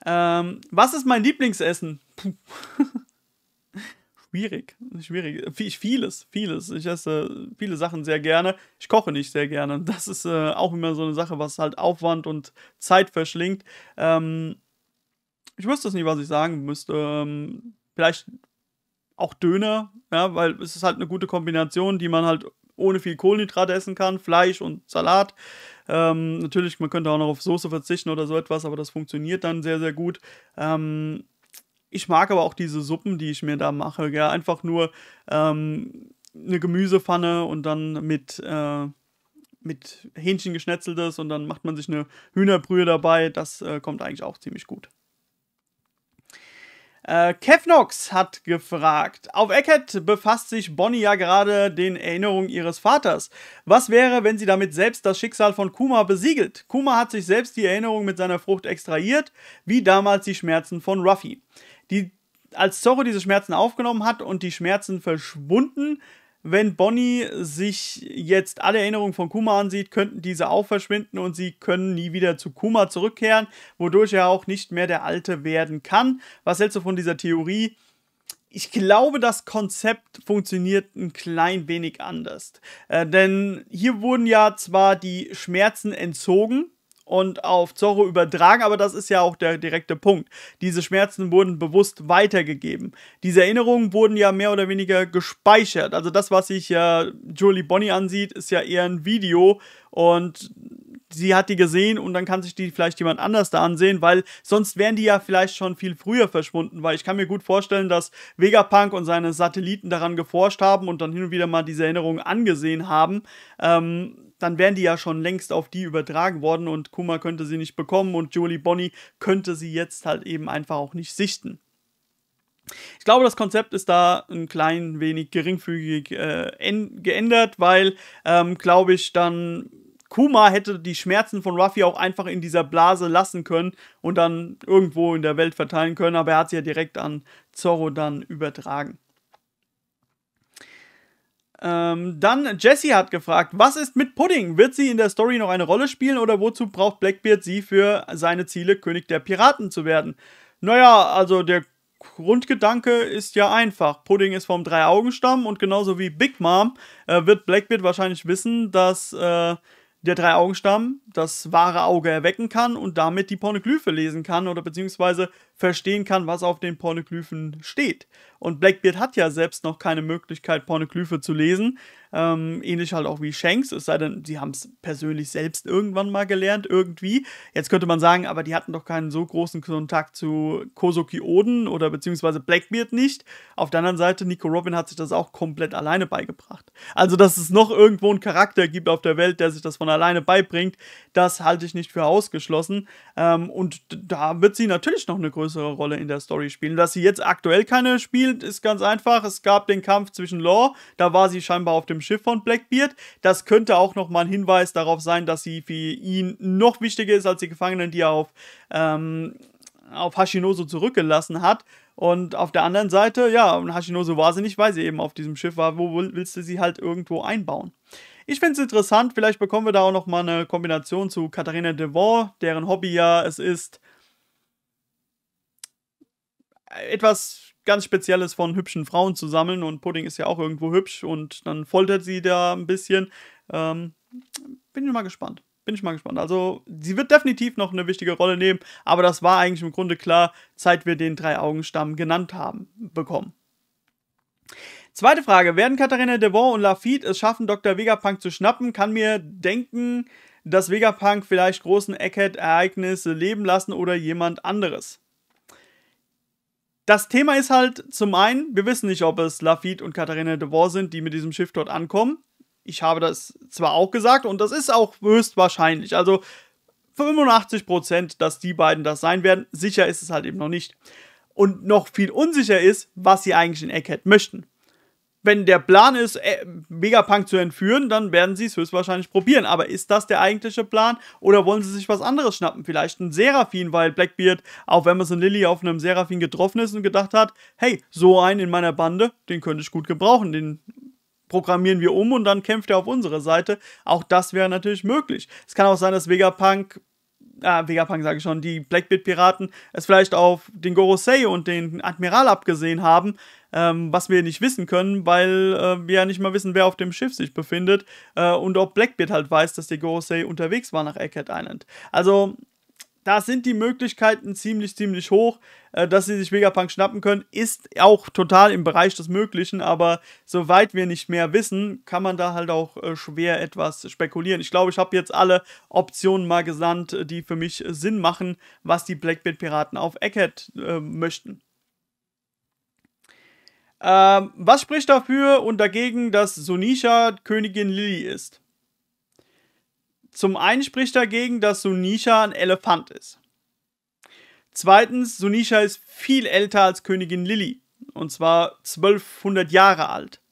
Ähm, was ist mein Lieblingsessen? Puh. schwierig. Schwierig. Vieles, vieles. Ich esse viele Sachen sehr gerne. Ich koche nicht sehr gerne. Das ist äh, auch immer so eine Sache, was halt Aufwand und Zeit verschlingt. Ähm, ich wüsste es nicht, was ich sagen müsste. Ähm, vielleicht auch Döner, ja, weil es ist halt eine gute Kombination, die man halt ohne viel Kohlenhydrate essen kann, Fleisch und Salat. Ähm, natürlich, man könnte auch noch auf Soße verzichten oder so etwas, aber das funktioniert dann sehr, sehr gut. Ähm, ich mag aber auch diese Suppen, die ich mir da mache. Gell? Einfach nur ähm, eine Gemüsepfanne und dann mit, äh, mit Hähnchen geschnetzeltes und dann macht man sich eine Hühnerbrühe dabei. Das äh, kommt eigentlich auch ziemlich gut. Äh, Kevnox hat gefragt, auf Eckert befasst sich Bonnie ja gerade den Erinnerungen ihres Vaters. Was wäre, wenn sie damit selbst das Schicksal von Kuma besiegelt? Kuma hat sich selbst die Erinnerung mit seiner Frucht extrahiert, wie damals die Schmerzen von Ruffy die als Zorro diese Schmerzen aufgenommen hat und die Schmerzen verschwunden. Wenn Bonnie sich jetzt alle Erinnerungen von Kuma ansieht, könnten diese auch verschwinden und sie können nie wieder zu Kuma zurückkehren, wodurch er auch nicht mehr der Alte werden kann. Was hältst du von dieser Theorie? ich glaube, das Konzept funktioniert ein klein wenig anders. Äh, denn hier wurden ja zwar die Schmerzen entzogen, und auf Zorro übertragen, aber das ist ja auch der direkte Punkt. Diese Schmerzen wurden bewusst weitergegeben. Diese Erinnerungen wurden ja mehr oder weniger gespeichert. Also das, was sich ja Julie Bonnie ansieht, ist ja eher ein Video und sie hat die gesehen und dann kann sich die vielleicht jemand anders da ansehen, weil sonst wären die ja vielleicht schon viel früher verschwunden, weil ich kann mir gut vorstellen, dass Vegapunk und seine Satelliten daran geforscht haben und dann hin und wieder mal diese Erinnerungen angesehen haben. Ähm, dann wären die ja schon längst auf die übertragen worden und Kuma könnte sie nicht bekommen und Julie Bonnie könnte sie jetzt halt eben einfach auch nicht sichten. Ich glaube, das Konzept ist da ein klein wenig geringfügig äh, geändert, weil, ähm, glaube ich, dann Kuma hätte die Schmerzen von Ruffy auch einfach in dieser Blase lassen können und dann irgendwo in der Welt verteilen können, aber er hat sie ja direkt an Zorro dann übertragen. Ähm, dann Jesse hat gefragt, was ist mit Pudding? Wird sie in der Story noch eine Rolle spielen oder wozu braucht Blackbeard sie für seine Ziele, König der Piraten zu werden? Naja, also der Grundgedanke ist ja einfach. Pudding ist vom Drei-Augen-Stamm und genauso wie Big Mom äh, wird Blackbeard wahrscheinlich wissen, dass äh, der Drei-Augen-Stamm das wahre Auge erwecken kann und damit die Pornoglyphe lesen kann oder beziehungsweise verstehen kann, was auf den Pornoglyphen steht. Und Blackbeard hat ja selbst noch keine Möglichkeit, Pornoglyphe zu lesen. Ähm, ähnlich halt auch wie Shanks, es sei denn, sie haben es persönlich selbst irgendwann mal gelernt, irgendwie. Jetzt könnte man sagen, aber die hatten doch keinen so großen Kontakt zu Kosuki Oden oder beziehungsweise Blackbeard nicht. Auf der anderen Seite, Nico Robin hat sich das auch komplett alleine beigebracht. Also, dass es noch irgendwo einen Charakter gibt auf der Welt, der sich das von alleine beibringt, das halte ich nicht für ausgeschlossen. Ähm, und da wird sie natürlich noch eine größere größere Rolle in der Story spielen. Dass sie jetzt aktuell keine spielt, ist ganz einfach. Es gab den Kampf zwischen Law, da war sie scheinbar auf dem Schiff von Blackbeard. Das könnte auch nochmal ein Hinweis darauf sein, dass sie für ihn noch wichtiger ist als die Gefangenen, die er auf, ähm, auf Hashinoso zurückgelassen hat. Und auf der anderen Seite, ja, Hashinoso war sie nicht, weil sie eben auf diesem Schiff war. Wo willst du sie halt irgendwo einbauen? Ich finde es interessant, vielleicht bekommen wir da auch nochmal eine Kombination zu Katharina Devon, deren Hobby ja es ist, äh, etwas ganz Spezielles von hübschen Frauen zu sammeln und Pudding ist ja auch irgendwo hübsch und dann foltert sie da ein bisschen. Ähm, bin ich mal gespannt. Bin ich mal gespannt. Also, sie wird definitiv noch eine wichtige Rolle nehmen, aber das war eigentlich im Grunde klar, seit wir den Drei-Augen-Stamm genannt haben, bekommen. Zweite Frage: Werden Katharina Devon und Lafitte es schaffen, Dr. Vegapunk zu schnappen? Kann mir denken, dass Vegapunk vielleicht großen Eckhead-Ereignisse leben lassen oder jemand anderes? das Thema ist halt zum einen, wir wissen nicht, ob es Lafitte und Katharina de DeVore sind, die mit diesem Schiff dort ankommen. Ich habe das zwar auch gesagt und das ist auch höchstwahrscheinlich. Also 85 dass die beiden das sein werden. Sicher ist es halt eben noch nicht. Und noch viel unsicher ist, was sie eigentlich in Egghead möchten wenn der Plan ist, äh, Megapunk zu entführen, dann werden sie es höchstwahrscheinlich probieren. Aber ist das der eigentliche Plan oder wollen sie sich was anderes schnappen? Vielleicht ein Seraphin, weil Blackbeard auf Amazon Lily auf einem Seraphin getroffen ist und gedacht hat, hey, so einen in meiner Bande, den könnte ich gut gebrauchen, den programmieren wir um und dann kämpft er auf unserer Seite. Auch das wäre natürlich möglich. Es kann auch sein, dass Vegapunk ah, Vegapunk sage ich schon, die Blackbeard-Piraten es vielleicht auf den Gorosei und den Admiral abgesehen haben, ähm, was wir nicht wissen können, weil äh, wir ja nicht mal wissen, wer auf dem Schiff sich befindet äh, und ob Blackbeard halt weiß, dass der Gorosei unterwegs war nach Eckhart Island. Also da sind die Möglichkeiten ziemlich, ziemlich hoch, äh, dass sie sich Vegapunk schnappen können. Ist auch total im Bereich des Möglichen, aber soweit wir nicht mehr wissen, kann man da halt auch äh, schwer etwas spekulieren. Ich glaube, ich habe jetzt alle Optionen mal gesandt, äh, die für mich äh, Sinn machen, was die Blackbeard-Piraten auf Eckhead äh, möchten. Ähm, was spricht dafür und dagegen, dass Sunisha Königin Lily ist? Zum einen spricht dagegen, dass Sunisha ein Elefant ist. Zweitens, Sunisha ist viel älter als Königin Lilly, und zwar 1200 Jahre alt.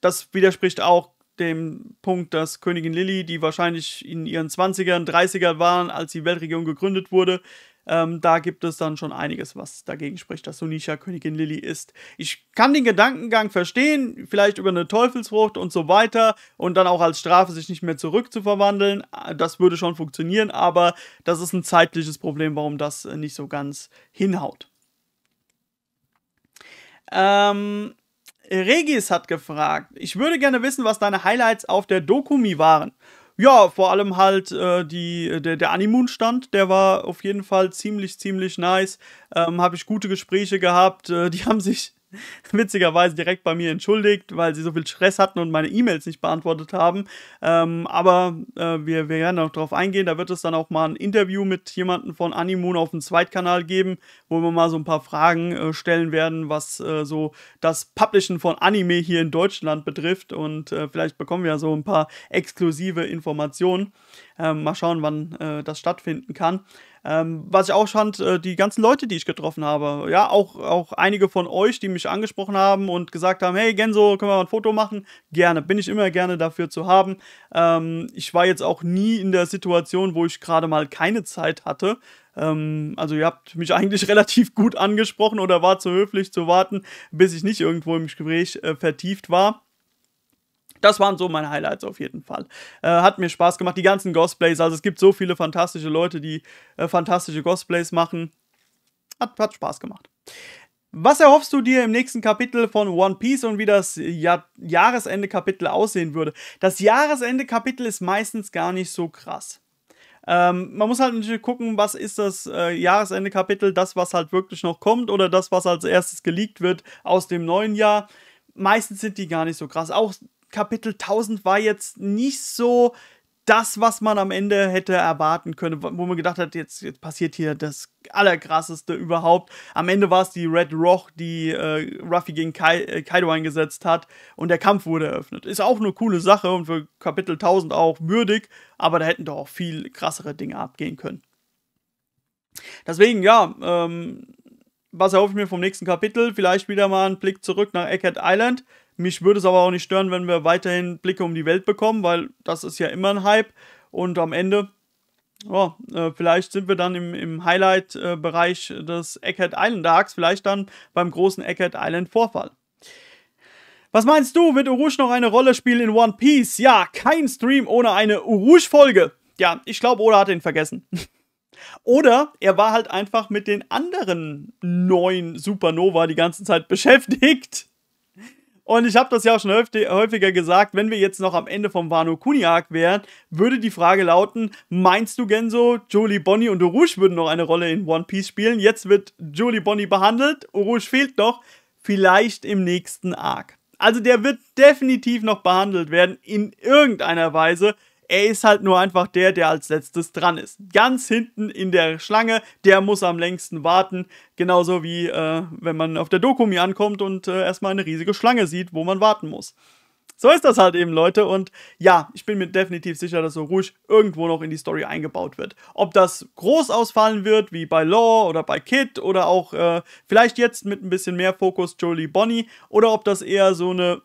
Das widerspricht auch dem Punkt, dass Königin Lilly, die wahrscheinlich in ihren 20ern, 30ern waren, als die Weltregion gegründet wurde, ähm, da gibt es dann schon einiges, was dagegen spricht, dass Sonisha Königin Lilly ist. Ich kann den Gedankengang verstehen, vielleicht über eine Teufelsfrucht und so weiter und dann auch als Strafe sich nicht mehr zurückzuverwandeln. Äh, das würde schon funktionieren, aber das ist ein zeitliches Problem, warum das äh, nicht so ganz hinhaut. Ähm, Regis hat gefragt, ich würde gerne wissen, was deine Highlights auf der Dokumi waren ja, vor allem halt äh, die, äh, der, der Animoon-Stand, der war auf jeden Fall ziemlich, ziemlich nice. Ähm, Habe ich gute Gespräche gehabt. Äh, die haben sich witzigerweise direkt bei mir entschuldigt, weil sie so viel Stress hatten und meine E-Mails nicht beantwortet haben. Ähm, aber äh, wir, wir werden noch darauf eingehen. Da wird es dann auch mal ein Interview mit jemandem von Animoon auf dem Zweitkanal geben, wo wir mal so ein paar Fragen äh, stellen werden, was äh, so das Publishen von Anime hier in Deutschland betrifft. Und äh, vielleicht bekommen wir ja so ein paar exklusive Informationen. Ähm, mal schauen, wann äh, das stattfinden kann. Ähm, was ich auch fand, äh, die ganzen Leute, die ich getroffen habe, ja, auch, auch einige von euch, die mich angesprochen haben und gesagt haben, hey Genso, können wir mal ein Foto machen? Gerne, bin ich immer gerne dafür zu haben. Ähm, ich war jetzt auch nie in der Situation, wo ich gerade mal keine Zeit hatte, ähm, also ihr habt mich eigentlich relativ gut angesprochen oder war zu höflich zu warten, bis ich nicht irgendwo im Gespräch äh, vertieft war das waren so meine Highlights auf jeden Fall. Äh, hat mir Spaß gemacht. Die ganzen Cosplays, also es gibt so viele fantastische Leute, die äh, fantastische Cosplays machen. Hat, hat Spaß gemacht. Was erhoffst du dir im nächsten Kapitel von One Piece und wie das ja Jahresende-Kapitel aussehen würde? Das Jahresende-Kapitel ist meistens gar nicht so krass. Ähm, man muss halt natürlich gucken, was ist das äh, Jahresende-Kapitel, das, was halt wirklich noch kommt oder das, was als erstes geleakt wird aus dem neuen Jahr. Meistens sind die gar nicht so krass. Auch Kapitel 1000 war jetzt nicht so das, was man am Ende hätte erwarten können, wo man gedacht hat, jetzt, jetzt passiert hier das Allerkrasseste überhaupt. Am Ende war es die Red Roch, die äh, Ruffy gegen Kai, äh, Kaido eingesetzt hat und der Kampf wurde eröffnet. Ist auch eine coole Sache und für Kapitel 1000 auch würdig, aber da hätten doch auch viel krassere Dinge abgehen können. Deswegen, ja, ähm, was erhoffe ich mir vom nächsten Kapitel? Vielleicht wieder mal einen Blick zurück nach Eckhead Island. Mich würde es aber auch nicht stören, wenn wir weiterhin Blicke um die Welt bekommen, weil das ist ja immer ein Hype. Und am Ende, ja, äh, vielleicht sind wir dann im, im Highlight-Bereich des Eckhead Island Arcs, vielleicht dann beim großen Eckhead Island Vorfall. Was meinst du, wird Urush noch eine Rolle spielen in One Piece? Ja, kein Stream ohne eine Urush-Folge. Ja, ich glaube, Oda hat ihn vergessen. Oder er war halt einfach mit den anderen neuen Supernova die ganze Zeit beschäftigt. Und ich habe das ja auch schon häufiger gesagt, wenn wir jetzt noch am Ende vom Wano Kuni Arc wären, würde die Frage lauten, meinst du Genso, Jolie Bonnie und Urush würden noch eine Rolle in One Piece spielen? Jetzt wird Jolie Bonnie behandelt, Urush fehlt noch, vielleicht im nächsten Arc. Also der wird definitiv noch behandelt werden in irgendeiner Weise er ist halt nur einfach der, der als letztes dran ist. Ganz hinten in der Schlange, der muss am längsten warten. Genauso wie äh, wenn man auf der Dokumi ankommt und äh, erstmal eine riesige Schlange sieht, wo man warten muss. So ist das halt eben, Leute. Und ja, ich bin mir definitiv sicher, dass so ruhig irgendwo noch in die Story eingebaut wird. Ob das groß ausfallen wird, wie bei Law oder bei Kid oder auch äh, vielleicht jetzt mit ein bisschen mehr Fokus Jolie Bonnie oder ob das eher so eine,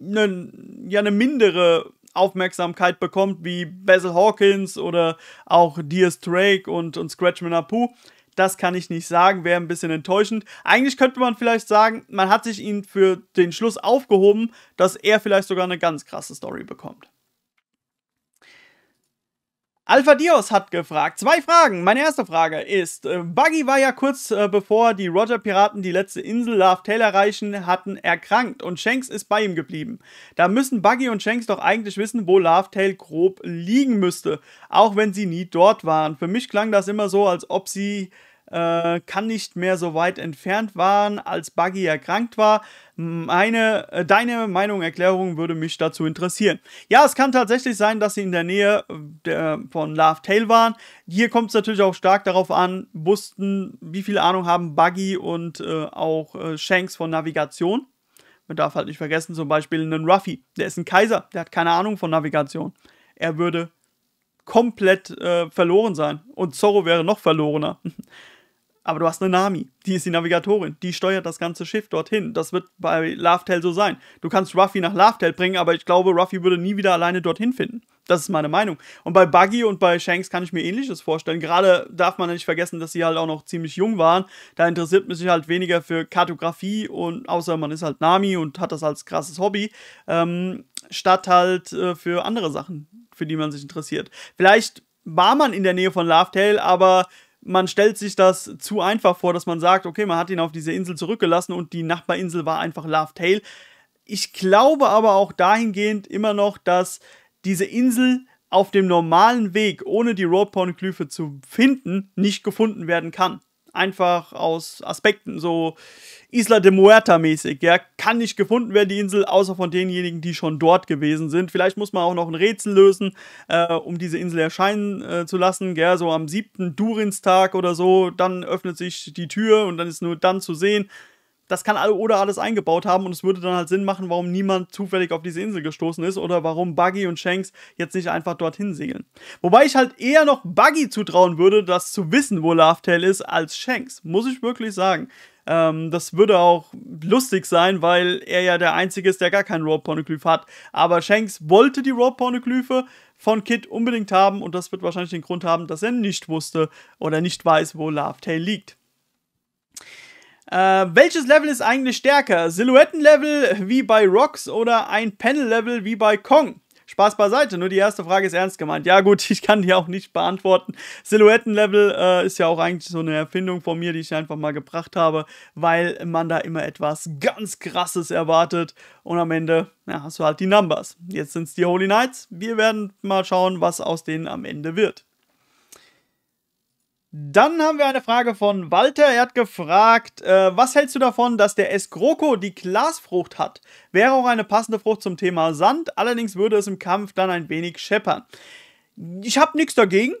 eine ja, eine mindere Aufmerksamkeit bekommt wie Basil Hawkins oder auch Diaz Drake und, und Scratchman Apu. Das kann ich nicht sagen, wäre ein bisschen enttäuschend. Eigentlich könnte man vielleicht sagen, man hat sich ihn für den Schluss aufgehoben, dass er vielleicht sogar eine ganz krasse Story bekommt. Alpha Dios hat gefragt. Zwei Fragen. Meine erste Frage ist, äh, Buggy war ja kurz äh, bevor die Roger Piraten die letzte Insel Love Tail erreichen hatten, erkrankt und Shanks ist bei ihm geblieben. Da müssen Buggy und Shanks doch eigentlich wissen, wo Love Tail grob liegen müsste, auch wenn sie nie dort waren. Für mich klang das immer so, als ob sie äh, kann nicht mehr so weit entfernt waren, als Buggy erkrankt war. Meine, äh, deine Meinung, Erklärung würde mich dazu interessieren. Ja, es kann tatsächlich sein, dass sie in der Nähe äh, von Love Tale waren. Hier kommt es natürlich auch stark darauf an, wussten, wie viel Ahnung haben Buggy und äh, auch äh, Shanks von Navigation. Man darf halt nicht vergessen, zum Beispiel einen Ruffy, der ist ein Kaiser, der hat keine Ahnung von Navigation. Er würde komplett äh, verloren sein. Und Zorro wäre noch verlorener. aber du hast eine Nami, die ist die Navigatorin, die steuert das ganze Schiff dorthin. Das wird bei Laftel so sein. Du kannst Ruffy nach Laftel bringen, aber ich glaube, Ruffy würde nie wieder alleine dorthin finden. Das ist meine Meinung. Und bei Buggy und bei Shanks kann ich mir ähnliches vorstellen. Gerade darf man nicht vergessen, dass sie halt auch noch ziemlich jung waren. Da interessiert man sich halt weniger für Kartografie und außer man ist halt Nami und hat das als krasses Hobby, ähm, statt halt äh, für andere Sachen, für die man sich interessiert. Vielleicht war man in der Nähe von Laftel, aber man stellt sich das zu einfach vor, dass man sagt, okay, man hat ihn auf diese Insel zurückgelassen und die Nachbarinsel war einfach Love Tale. Ich glaube aber auch dahingehend immer noch, dass diese Insel auf dem normalen Weg, ohne die Roadporn-Glyphe zu finden, nicht gefunden werden kann. Einfach aus Aspekten so, Isla de Muerta mäßig, ja, kann nicht gefunden werden, die Insel, außer von denjenigen, die schon dort gewesen sind. Vielleicht muss man auch noch ein Rätsel lösen, äh, um diese Insel erscheinen äh, zu lassen, ja, so am siebten Durinstag oder so, dann öffnet sich die Tür und dann ist nur dann zu sehen, das kann alle oder alles eingebaut haben und es würde dann halt Sinn machen, warum niemand zufällig auf diese Insel gestoßen ist oder warum Buggy und Shanks jetzt nicht einfach dorthin segeln. Wobei ich halt eher noch Buggy zutrauen würde, das zu wissen, wo Love ist, als Shanks. Muss ich wirklich sagen. Ähm, das würde auch lustig sein, weil er ja der Einzige ist, der gar keinen Rope Poneglyph hat. Aber Shanks wollte die Rope Poneglyphe von Kid unbedingt haben und das wird wahrscheinlich den Grund haben, dass er nicht wusste oder nicht weiß, wo Love liegt. Äh, welches Level ist eigentlich stärker? Silhouettenlevel wie bei Rocks oder ein Panellevel wie bei Kong? Spaß beiseite, nur die erste Frage ist ernst gemeint. Ja, gut, ich kann die auch nicht beantworten. Silhouettenlevel äh, ist ja auch eigentlich so eine Erfindung von mir, die ich einfach mal gebracht habe, weil man da immer etwas ganz Krasses erwartet und am Ende ja, hast du halt die Numbers. Jetzt sind es die Holy Knights. Wir werden mal schauen, was aus denen am Ende wird. Dann haben wir eine Frage von Walter. Er hat gefragt, äh, was hältst du davon, dass der Eskroko die Glasfrucht hat? Wäre auch eine passende Frucht zum Thema Sand, allerdings würde es im Kampf dann ein wenig scheppern. Ich habe nichts dagegen.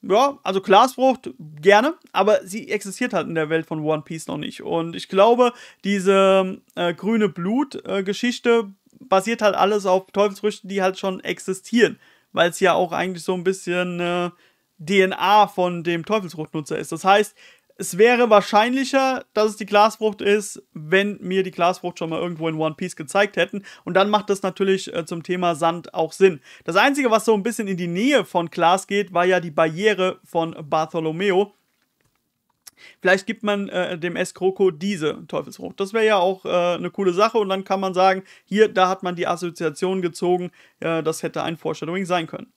Ja, also Glasfrucht gerne, aber sie existiert halt in der Welt von One Piece noch nicht. Und ich glaube, diese äh, grüne Blut-Geschichte äh, basiert halt alles auf Teufelsfrüchten, die halt schon existieren, weil es ja auch eigentlich so ein bisschen äh, DNA von dem Teufelsfruchtnutzer ist. Das heißt, es wäre wahrscheinlicher, dass es die Glasfrucht ist, wenn mir die Glasfrucht schon mal irgendwo in One Piece gezeigt hätten. Und dann macht das natürlich äh, zum Thema Sand auch Sinn. Das Einzige, was so ein bisschen in die Nähe von Glas geht, war ja die Barriere von Bartholomeo. Vielleicht gibt man äh, dem S-Kroko diese Teufelsfrucht. Das wäre ja auch äh, eine coole Sache und dann kann man sagen, hier, da hat man die Assoziation gezogen, äh, das hätte ein Foreshadowing sein können.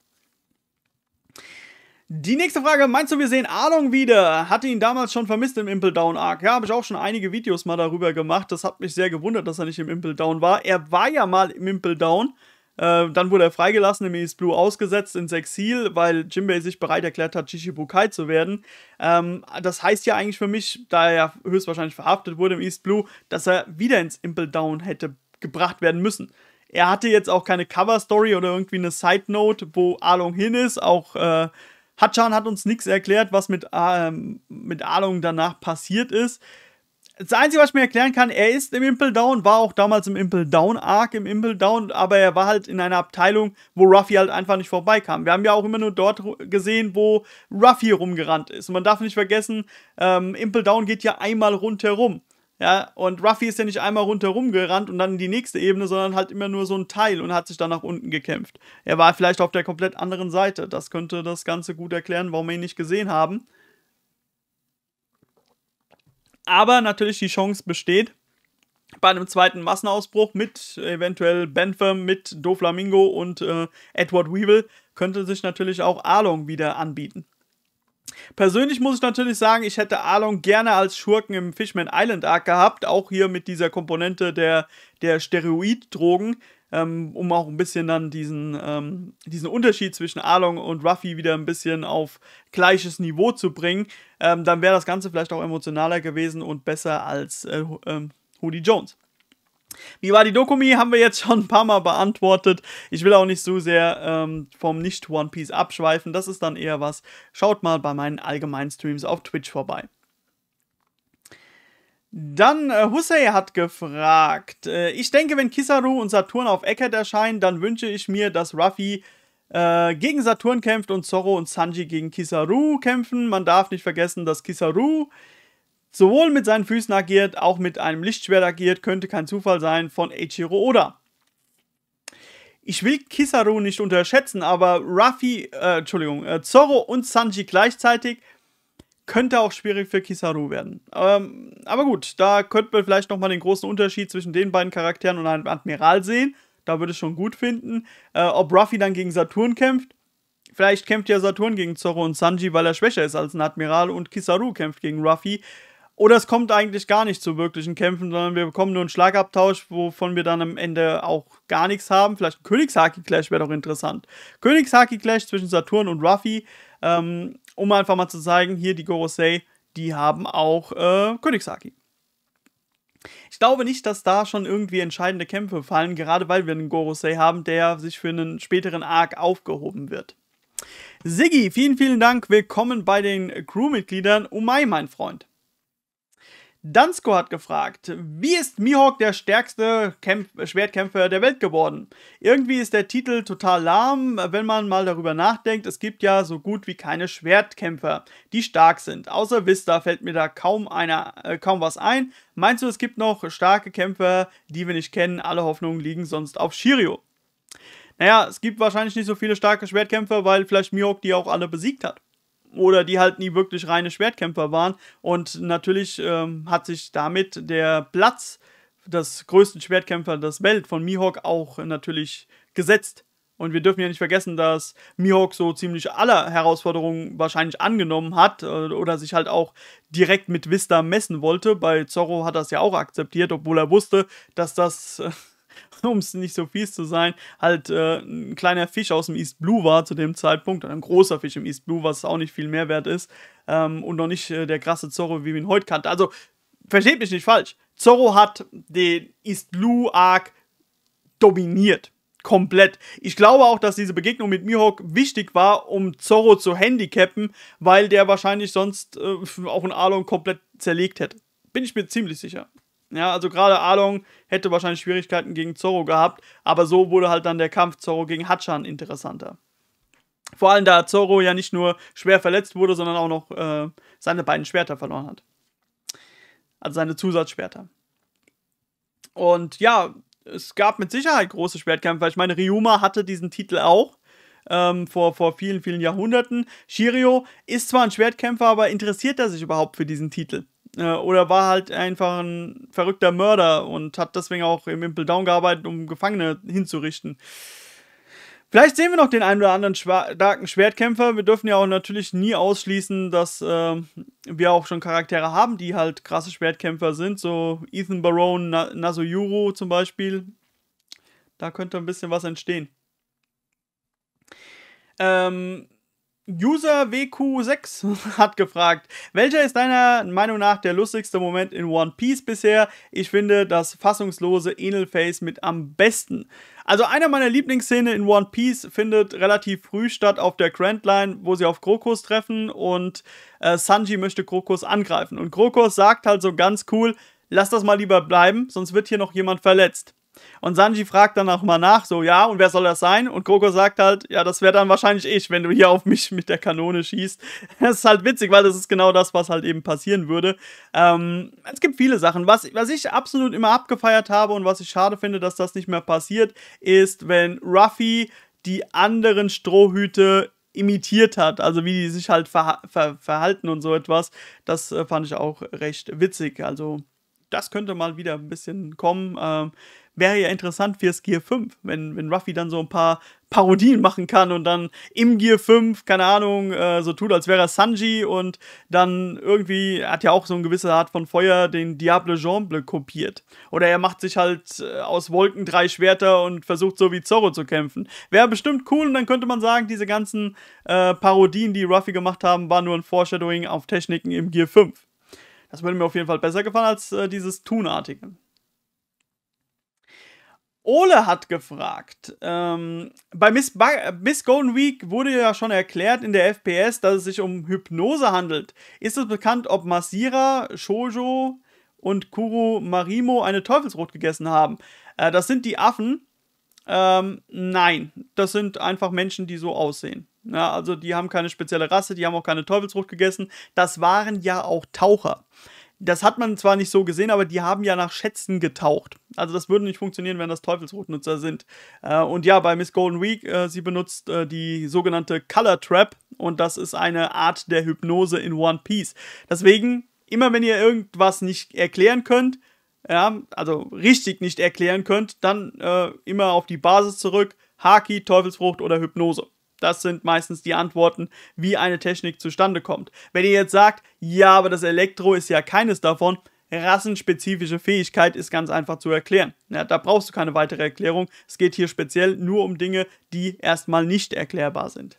Die nächste Frage, meinst du, wir sehen Arlong wieder? Hatte ihn damals schon vermisst im Impel Down Arc. Ja, habe ich auch schon einige Videos mal darüber gemacht. Das hat mich sehr gewundert, dass er nicht im Impel Down war. Er war ja mal im Impel Down. Äh, dann wurde er freigelassen, im East Blue ausgesetzt ins Exil, weil Jinbei sich bereit erklärt hat, Chichibukai zu werden. Ähm, das heißt ja eigentlich für mich, da er ja höchstwahrscheinlich verhaftet wurde im East Blue, dass er wieder ins Impel Down hätte gebracht werden müssen. Er hatte jetzt auch keine Cover-Story oder irgendwie eine Side-Note, wo Along hin ist. Auch äh, Hatschan hat uns nichts erklärt, was mit, ähm, mit Alung danach passiert ist. Das Einzige, was ich mir erklären kann, er ist im Impel Down, war auch damals im Impel Down Arc im Impel Down, aber er war halt in einer Abteilung, wo Ruffy halt einfach nicht vorbeikam. Wir haben ja auch immer nur dort gesehen, wo Ruffy rumgerannt ist. Und man darf nicht vergessen, ähm, Impel Down geht ja einmal rundherum. Ja, und Ruffy ist ja nicht einmal rundherum gerannt und dann in die nächste Ebene, sondern halt immer nur so ein Teil und hat sich dann nach unten gekämpft. Er war vielleicht auf der komplett anderen Seite. Das könnte das Ganze gut erklären, warum wir ihn nicht gesehen haben. Aber natürlich die Chance besteht, bei einem zweiten Massenausbruch mit eventuell Bentham, mit Doflamingo und äh, Edward Weevil könnte sich natürlich auch Arlong wieder anbieten. Persönlich muss ich natürlich sagen, ich hätte Arlong gerne als Schurken im Fishman Island Arc gehabt, auch hier mit dieser Komponente der, der Steroid-Drogen, ähm, um auch ein bisschen dann diesen, ähm, diesen Unterschied zwischen Arlong und Ruffy wieder ein bisschen auf gleiches Niveau zu bringen. Ähm, dann wäre das Ganze vielleicht auch emotionaler gewesen und besser als äh, Hoodie ähm, Jones. Wie war die Dokumi? Haben wir jetzt schon ein paar Mal beantwortet. Ich will auch nicht so sehr ähm, vom Nicht-One Piece abschweifen. Das ist dann eher was. Schaut mal bei meinen allgemeinen Streams auf Twitch vorbei. Dann äh, Hussey hat gefragt, äh, ich denke, wenn Kisaru und Saturn auf Eckert erscheinen, dann wünsche ich mir, dass Ruffy äh, gegen Saturn kämpft und Zoro und Sanji gegen Kisaru kämpfen. Man darf nicht vergessen, dass Kisaru sowohl mit seinen Füßen agiert, auch mit einem Lichtschwert agiert, könnte kein Zufall sein von Eiichiro Oda. Ich will Kisaru nicht unterschätzen, aber Ruffy, äh, Entschuldigung, äh, Zorro und Sanji gleichzeitig könnte auch schwierig für Kisaru werden. Ähm, aber gut, da könnte man vielleicht nochmal den großen Unterschied zwischen den beiden Charakteren und einem Admiral sehen. Da würde ich schon gut finden. Äh, ob Ruffy dann gegen Saturn kämpft, Vielleicht kämpft ja Saturn gegen Zorro und Sanji, weil er schwächer ist als ein Admiral und Kisaru kämpft gegen Ruffy. Oder es kommt eigentlich gar nicht zu wirklichen Kämpfen, sondern wir bekommen nur einen Schlagabtausch, wovon wir dann am Ende auch gar nichts haben. Vielleicht ein Königshaki-Clash wäre doch interessant. Königshaki-Clash zwischen Saturn und Ruffy, ähm, um einfach mal zu zeigen, hier die Gorosei, die haben auch äh, Königshaki. Ich glaube nicht, dass da schon irgendwie entscheidende Kämpfe fallen, gerade weil wir einen Gorosei haben, der sich für einen späteren Arc aufgehoben wird. Siggi, vielen, vielen Dank. Willkommen bei den Crewmitgliedern. Umai, mein Freund. Dansko hat gefragt, wie ist Mihawk der stärkste Kämp Schwertkämpfer der Welt geworden? Irgendwie ist der Titel total lahm, wenn man mal darüber nachdenkt. Es gibt ja so gut wie keine Schwertkämpfer, die stark sind. Außer Vista fällt mir da kaum, einer, äh, kaum was ein. Meinst du, es gibt noch starke Kämpfer, die wir nicht kennen? Alle Hoffnungen liegen sonst auf Shirio. Naja, es gibt wahrscheinlich nicht so viele starke Schwertkämpfer, weil vielleicht Mihawk die auch alle besiegt hat oder die halt nie wirklich reine Schwertkämpfer waren. Und natürlich ähm, hat sich damit der Platz des größten Schwertkämpfers der Welt von Mihawk auch natürlich gesetzt. Und wir dürfen ja nicht vergessen, dass Mihawk so ziemlich alle Herausforderungen wahrscheinlich angenommen hat äh, oder sich halt auch direkt mit Vista messen wollte. Bei Zorro hat das ja auch akzeptiert, obwohl er wusste, dass das äh, um es nicht so fies zu sein, halt äh, ein kleiner Fisch aus dem East Blue war zu dem Zeitpunkt, ein großer Fisch im East Blue, was auch nicht viel mehr wert ist ähm, und noch nicht äh, der krasse Zorro, wie wir ihn heute kannte. Also, versteht mich nicht falsch, Zorro hat den East Blue Arc dominiert. Komplett. Ich glaube auch, dass diese Begegnung mit Mihawk wichtig war, um Zorro zu handicappen, weil der wahrscheinlich sonst äh, auch einen Arlong komplett zerlegt hätte. Bin ich mir ziemlich sicher. Ja, also gerade Along hätte wahrscheinlich Schwierigkeiten gegen Zorro gehabt, aber so wurde halt dann der Kampf Zorro gegen Hachan interessanter. Vor allem da Zorro ja nicht nur schwer verletzt wurde, sondern auch noch äh, seine beiden Schwerter verloren hat. Also seine Zusatzschwerter. Und ja, es gab mit Sicherheit große Schwertkämpfe. Ich meine, Ryuma hatte diesen Titel auch. Ähm, vor, vor vielen, vielen Jahrhunderten. Shirio ist zwar ein Schwertkämpfer, aber interessiert er sich überhaupt für diesen Titel? Äh, oder war halt einfach ein verrückter Mörder und hat deswegen auch im Impel Down gearbeitet, um Gefangene hinzurichten. Vielleicht sehen wir noch den einen oder anderen starken Schwertkämpfer. Wir dürfen ja auch natürlich nie ausschließen, dass äh, wir auch schon Charaktere haben, die halt krasse Schwertkämpfer sind. So Ethan Barone, Na Nasuyuru zum Beispiel. Da könnte ein bisschen was entstehen. Ähm, User WQ6 hat gefragt, welcher ist deiner Meinung nach der lustigste Moment in One Piece bisher? Ich finde das fassungslose Enelface mit am besten. Also einer meiner Lieblingsszenen in One Piece findet relativ früh statt auf der Grand Line, wo sie auf Krokus treffen und äh, Sanji möchte Krokus angreifen. Und Krokus sagt halt so ganz cool, lass das mal lieber bleiben, sonst wird hier noch jemand verletzt. Und Sanji fragt dann auch mal nach, so, ja, und wer soll das sein? Und Goku sagt halt, ja, das wäre dann wahrscheinlich ich, wenn du hier auf mich mit der Kanone schießt. Das ist halt witzig, weil das ist genau das, was halt eben passieren würde. Ähm, es gibt viele Sachen. Was, was ich absolut immer abgefeiert habe und was ich schade finde, dass das nicht mehr passiert, ist, wenn Ruffy die anderen Strohhüte imitiert hat, also wie die sich halt ver ver verhalten und so etwas. Das äh, fand ich auch recht witzig. Also das könnte mal wieder ein bisschen kommen. Ähm, wäre ja interessant fürs Gear 5, wenn, wenn Ruffy dann so ein paar Parodien machen kann und dann im Gear 5, keine Ahnung, äh, so tut, als wäre er Sanji und dann irgendwie hat ja auch so eine gewisse Art von Feuer den Diable Jamble kopiert. Oder er macht sich halt äh, aus Wolken drei Schwerter und versucht so wie Zorro zu kämpfen. Wäre bestimmt cool und dann könnte man sagen, diese ganzen äh, Parodien, die Ruffy gemacht haben, waren nur ein Foreshadowing auf Techniken im Gear 5. Das würde mir auf jeden Fall besser gefallen als äh, dieses Tunartige. Ole hat gefragt, ähm, bei Miss, Miss, Golden Week wurde ja schon erklärt in der FPS, dass es sich um Hypnose handelt. Ist es bekannt, ob Masira, Shoujo und Kuru Marimo eine Teufelsrot gegessen haben? Äh, das sind die Affen. Ähm, nein, das sind einfach Menschen, die so aussehen. Ja, also die haben keine spezielle Rasse, die haben auch keine Teufelsfrucht gegessen. Das waren ja auch Taucher. Das hat man zwar nicht so gesehen, aber die haben ja nach Schätzen getaucht. Also das würde nicht funktionieren, wenn das Teufelsrotnutzer sind. Äh, und ja, bei Miss Golden Week, äh, sie benutzt äh, die sogenannte Color Trap und das ist eine Art der Hypnose in One Piece. Deswegen, immer wenn ihr irgendwas nicht erklären könnt, ja, also richtig nicht erklären könnt, dann äh, immer auf die Basis zurück, Haki, Teufelsfrucht oder Hypnose. Das sind meistens die Antworten, wie eine Technik zustande kommt. Wenn ihr jetzt sagt, ja, aber das Elektro ist ja keines davon, rassenspezifische Fähigkeit ist ganz einfach zu erklären. Ja, da brauchst du keine weitere Erklärung. Es geht hier speziell nur um Dinge, die erstmal nicht erklärbar sind.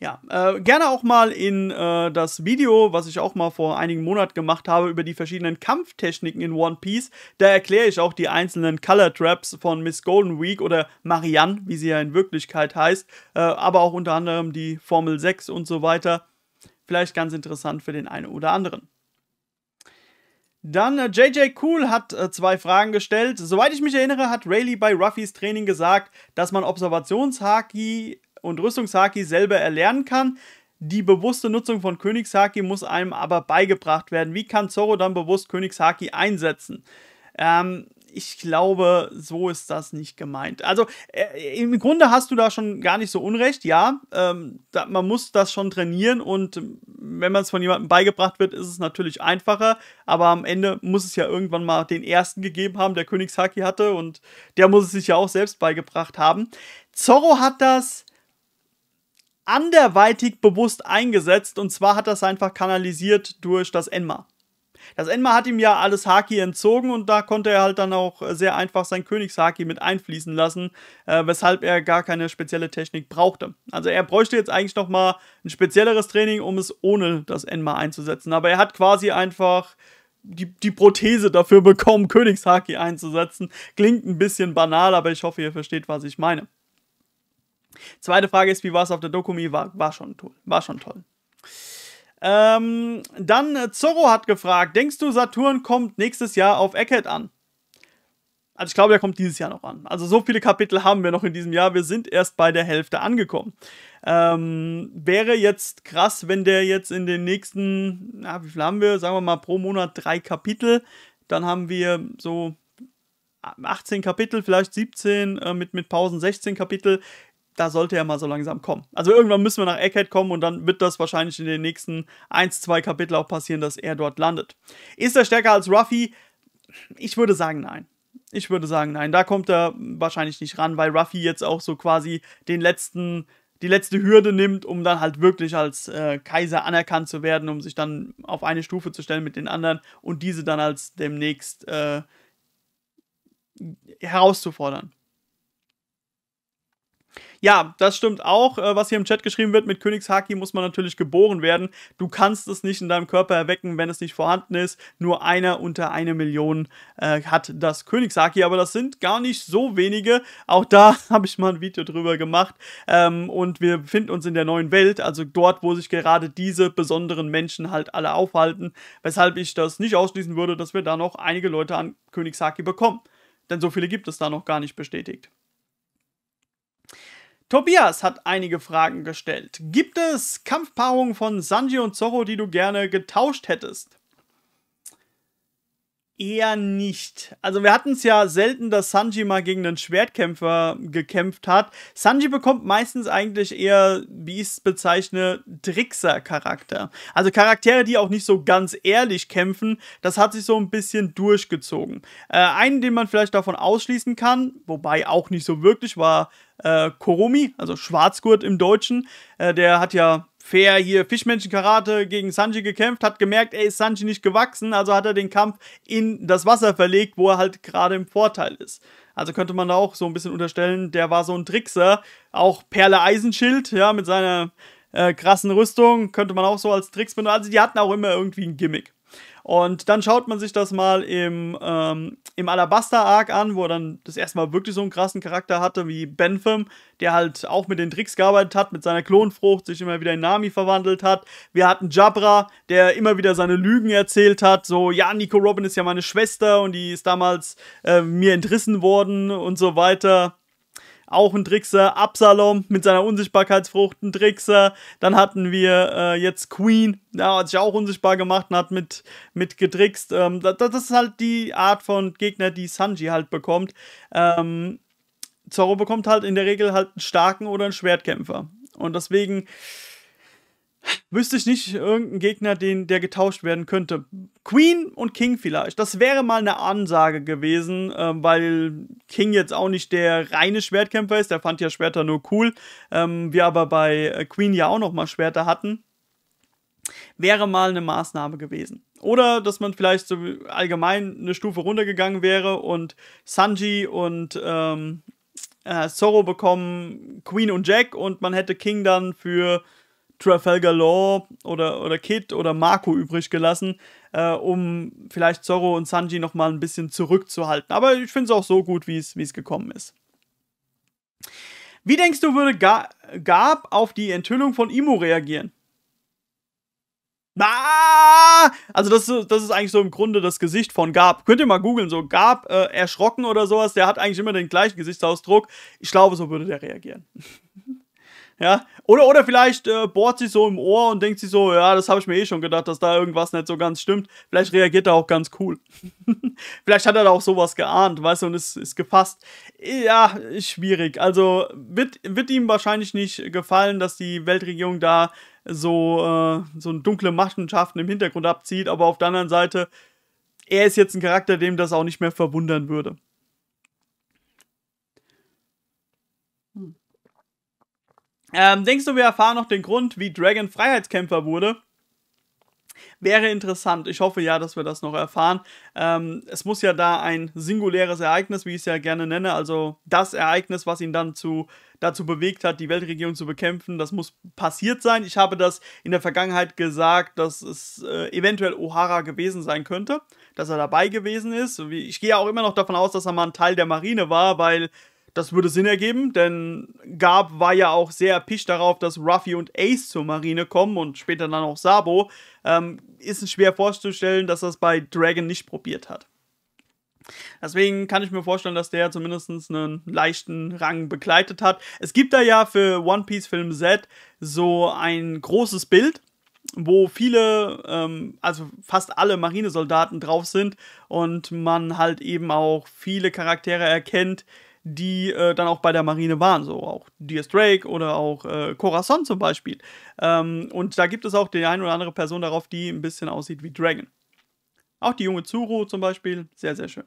Ja, äh, gerne auch mal in äh, das Video, was ich auch mal vor einigen Monaten gemacht habe, über die verschiedenen Kampftechniken in One Piece. Da erkläre ich auch die einzelnen Color Traps von Miss Golden Week oder Marianne, wie sie ja in Wirklichkeit heißt, äh, aber auch unter anderem die Formel 6 und so weiter. Vielleicht ganz interessant für den einen oder anderen. Dann äh, JJ Cool hat äh, zwei Fragen gestellt. Soweit ich mich erinnere, hat Rayleigh bei Ruffys Training gesagt, dass man Observationshaki und Rüstungshaki selber erlernen kann. Die bewusste Nutzung von Königshaki muss einem aber beigebracht werden. Wie kann Zoro dann bewusst Königshaki einsetzen? Ähm, ich glaube, so ist das nicht gemeint. Also äh, im Grunde hast du da schon gar nicht so unrecht, ja. Ähm, da, man muss das schon trainieren und wenn man es von jemandem beigebracht wird, ist es natürlich einfacher. Aber am Ende muss es ja irgendwann mal den ersten gegeben haben, der Königshaki hatte und der muss es sich ja auch selbst beigebracht haben. Zorro hat das anderweitig bewusst eingesetzt und zwar hat das einfach kanalisiert durch das Enma. Das Enma hat ihm ja alles Haki entzogen und da konnte er halt dann auch sehr einfach sein Königshaki mit einfließen lassen, äh, weshalb er gar keine spezielle Technik brauchte. Also er bräuchte jetzt eigentlich nochmal ein spezielleres Training, um es ohne das Enma einzusetzen. Aber er hat quasi einfach die, die Prothese dafür bekommen, Königshaki einzusetzen. Klingt ein bisschen banal, aber ich hoffe, ihr versteht, was ich meine. Zweite Frage ist, wie war es auf der Dokumi? War, war schon toll. War schon toll. Ähm, dann äh, Zorro hat gefragt, denkst du, Saturn kommt nächstes Jahr auf Eckhead an? Also ich glaube, er kommt dieses Jahr noch an. Also so viele Kapitel haben wir noch in diesem Jahr. Wir sind erst bei der Hälfte angekommen. Ähm, wäre jetzt krass, wenn der jetzt in den nächsten, na, wie viel haben wir? Sagen wir mal pro Monat drei Kapitel. Dann haben wir so 18 Kapitel, vielleicht 17, äh, mit, mit Pausen 16 Kapitel da sollte er mal so langsam kommen. Also irgendwann müssen wir nach Eckhead kommen und dann wird das wahrscheinlich in den nächsten 1, 2 Kapitel auch passieren, dass er dort landet. Ist er stärker als Ruffy? Ich würde sagen, nein. Ich würde sagen, nein. Da kommt er wahrscheinlich nicht ran, weil Ruffy jetzt auch so quasi den letzten, die letzte Hürde nimmt, um dann halt wirklich als äh, Kaiser anerkannt zu werden, um sich dann auf eine Stufe zu stellen mit den anderen und diese dann als demnächst äh, herauszufordern. Ja, das stimmt auch. Äh, was hier im Chat geschrieben wird, mit Königshaki muss man natürlich geboren werden. Du kannst es nicht in deinem Körper erwecken, wenn es nicht vorhanden ist. Nur einer unter eine Million äh, hat das Königshaki, aber das sind gar nicht so wenige. Auch da habe ich mal ein Video drüber gemacht. Ähm, und wir befinden uns in der neuen Welt, also dort, wo sich gerade diese besonderen Menschen halt alle aufhalten. Weshalb ich das nicht ausschließen würde, dass wir da noch einige Leute an Königshaki bekommen. Denn so viele gibt es da noch gar nicht bestätigt. Tobias hat einige Fragen gestellt. Gibt es Kampfpaarungen von Sanji und Zorro, die du gerne getauscht hättest? Eher nicht. Also wir hatten es ja selten, dass Sanji mal gegen einen Schwertkämpfer gekämpft hat. Sanji bekommt meistens eigentlich eher, wie ich es bezeichne, Trickser-Charakter. Also Charaktere, die auch nicht so ganz ehrlich kämpfen, das hat sich so ein bisschen durchgezogen. Äh, einen, den man vielleicht davon ausschließen kann, wobei auch nicht so wirklich, war äh, Koromi, also Schwarzgurt im Deutschen. Äh, der hat ja fair hier Fischmenschen Karate gegen Sanji gekämpft, hat gemerkt, er ist Sanji nicht gewachsen, also hat er den Kampf in das Wasser verlegt, wo er halt gerade im Vorteil ist. Also könnte man da auch so ein bisschen unterstellen, der war so ein Trickser, auch Perle Eisenschild, ja, mit seiner äh, krassen Rüstung könnte man auch so als Tricks benutzen. Also die hatten auch immer irgendwie ein Gimmick. Und dann schaut man sich das mal im, ähm, im Alabaster-Arc an, wo er dann das erste Mal wirklich so einen krassen Charakter hatte wie Bentham, der halt auch mit den Tricks gearbeitet hat, mit seiner Klonfrucht, sich immer wieder in Nami verwandelt hat. Wir hatten Jabra, der immer wieder seine Lügen erzählt hat, so, ja, Nico Robin ist ja meine Schwester und die ist damals äh, mir entrissen worden und so weiter auch ein Trickser. Absalom mit seiner Unsichtbarkeitsfrucht, ein Trickser. Dann hatten wir äh, jetzt Queen, ja, hat sich auch unsichtbar gemacht und hat mit, mit getrickst. Ähm, das, das, ist halt die Art von Gegner, die Sanji halt bekommt. Ähm, Zorro bekommt halt in der Regel halt einen starken oder einen Schwertkämpfer. Und deswegen wüsste ich nicht irgendeinen Gegner, den, der getauscht werden könnte. Queen und King vielleicht. Das wäre mal eine Ansage gewesen, äh, weil King jetzt auch nicht der reine Schwertkämpfer ist. Der fand ja Schwerter nur cool. Ähm, wir aber bei äh, Queen ja auch nochmal Schwerter hatten. Wäre mal eine Maßnahme gewesen. Oder dass man vielleicht so allgemein eine Stufe runtergegangen wäre und Sanji und ähm, äh, Zorro bekommen Queen und Jack und man hätte King dann für Trafalgar Law oder, oder Kid oder Marco übrig gelassen, äh, um vielleicht Zorro und Sanji nochmal ein bisschen zurückzuhalten. Aber ich finde es auch so gut, wie es gekommen ist. Wie denkst du, würde Ga Gab auf die Enthüllung von Imo reagieren? Ah! Also das, das ist eigentlich so im Grunde das Gesicht von Gab. Könnt ihr mal googeln, so Gab äh, erschrocken oder sowas, der hat eigentlich immer den gleichen Gesichtsausdruck. Ich glaube, so würde der reagieren. Ja, oder, oder vielleicht äh, bohrt sie so im Ohr und denkt sie so, ja, das habe ich mir eh schon gedacht, dass da irgendwas nicht so ganz stimmt. Vielleicht reagiert er auch ganz cool. vielleicht hat er da auch sowas geahnt, weißt du, und ist, ist gefasst. Ja, schwierig. Also wird, wird ihm wahrscheinlich nicht gefallen, dass die Weltregierung da so, äh, so dunkle Machenschaften im Hintergrund abzieht, aber auf der anderen Seite, er ist jetzt ein Charakter, dem das auch nicht mehr verwundern würde. Hm. Ähm, denkst du, wir erfahren noch den Grund, wie Dragon Freiheitskämpfer wurde? Wäre interessant. Ich hoffe ja, dass wir das noch erfahren. Ähm, es muss ja da ein singuläres Ereignis, wie ich es ja gerne nenne, also das Ereignis, was ihn dann zu, dazu bewegt hat, die Weltregierung zu bekämpfen, das muss passiert sein. Ich habe das in der Vergangenheit gesagt, dass es äh, eventuell O'Hara gewesen sein könnte, dass er dabei gewesen ist. Ich gehe auch immer noch davon aus, dass er mal ein Teil der Marine war, weil das würde Sinn ergeben, denn Gab war ja auch sehr erpicht darauf, dass Ruffy und Ace zur Marine kommen und später dann auch Sabo. Ähm, ist es schwer vorzustellen, dass das bei Dragon nicht probiert hat. Deswegen kann ich mir vorstellen, dass der zumindest einen leichten Rang begleitet hat. Es gibt da ja für One Piece Film Z so ein großes Bild, wo viele, ähm, also fast alle Marinesoldaten drauf sind und man halt eben auch viele Charaktere erkennt, die äh, dann auch bei der Marine waren, so auch D.S. Drake oder auch äh, Corazon zum Beispiel. Ähm, und da gibt es auch die eine oder andere Person darauf, die ein bisschen aussieht wie Dragon. Auch die junge Zuru zum Beispiel, sehr, sehr schön.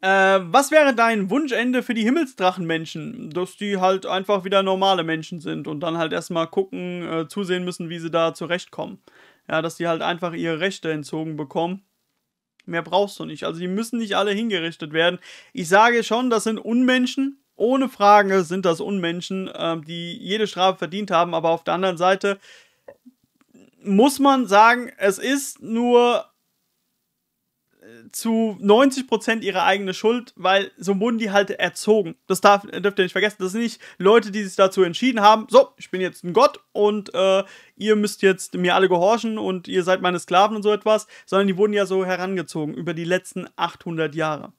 Äh, was wäre dein Wunschende für die Himmelsdrachenmenschen? Dass die halt einfach wieder normale Menschen sind und dann halt erstmal gucken, äh, zusehen müssen, wie sie da zurechtkommen. Ja, dass die halt einfach ihre Rechte entzogen bekommen Mehr brauchst du nicht. Also die müssen nicht alle hingerichtet werden. Ich sage schon, das sind Unmenschen. Ohne Frage sind das Unmenschen, ähm, die jede Strafe verdient haben. Aber auf der anderen Seite muss man sagen, es ist nur zu 90 Prozent ihre eigene Schuld, weil so wurden die halt erzogen. Das darf, dürft ihr nicht vergessen. Das sind nicht Leute, die sich dazu entschieden haben, so, ich bin jetzt ein Gott und äh, ihr müsst jetzt mir alle gehorchen und ihr seid meine Sklaven und so etwas, sondern die wurden ja so herangezogen über die letzten 800 Jahre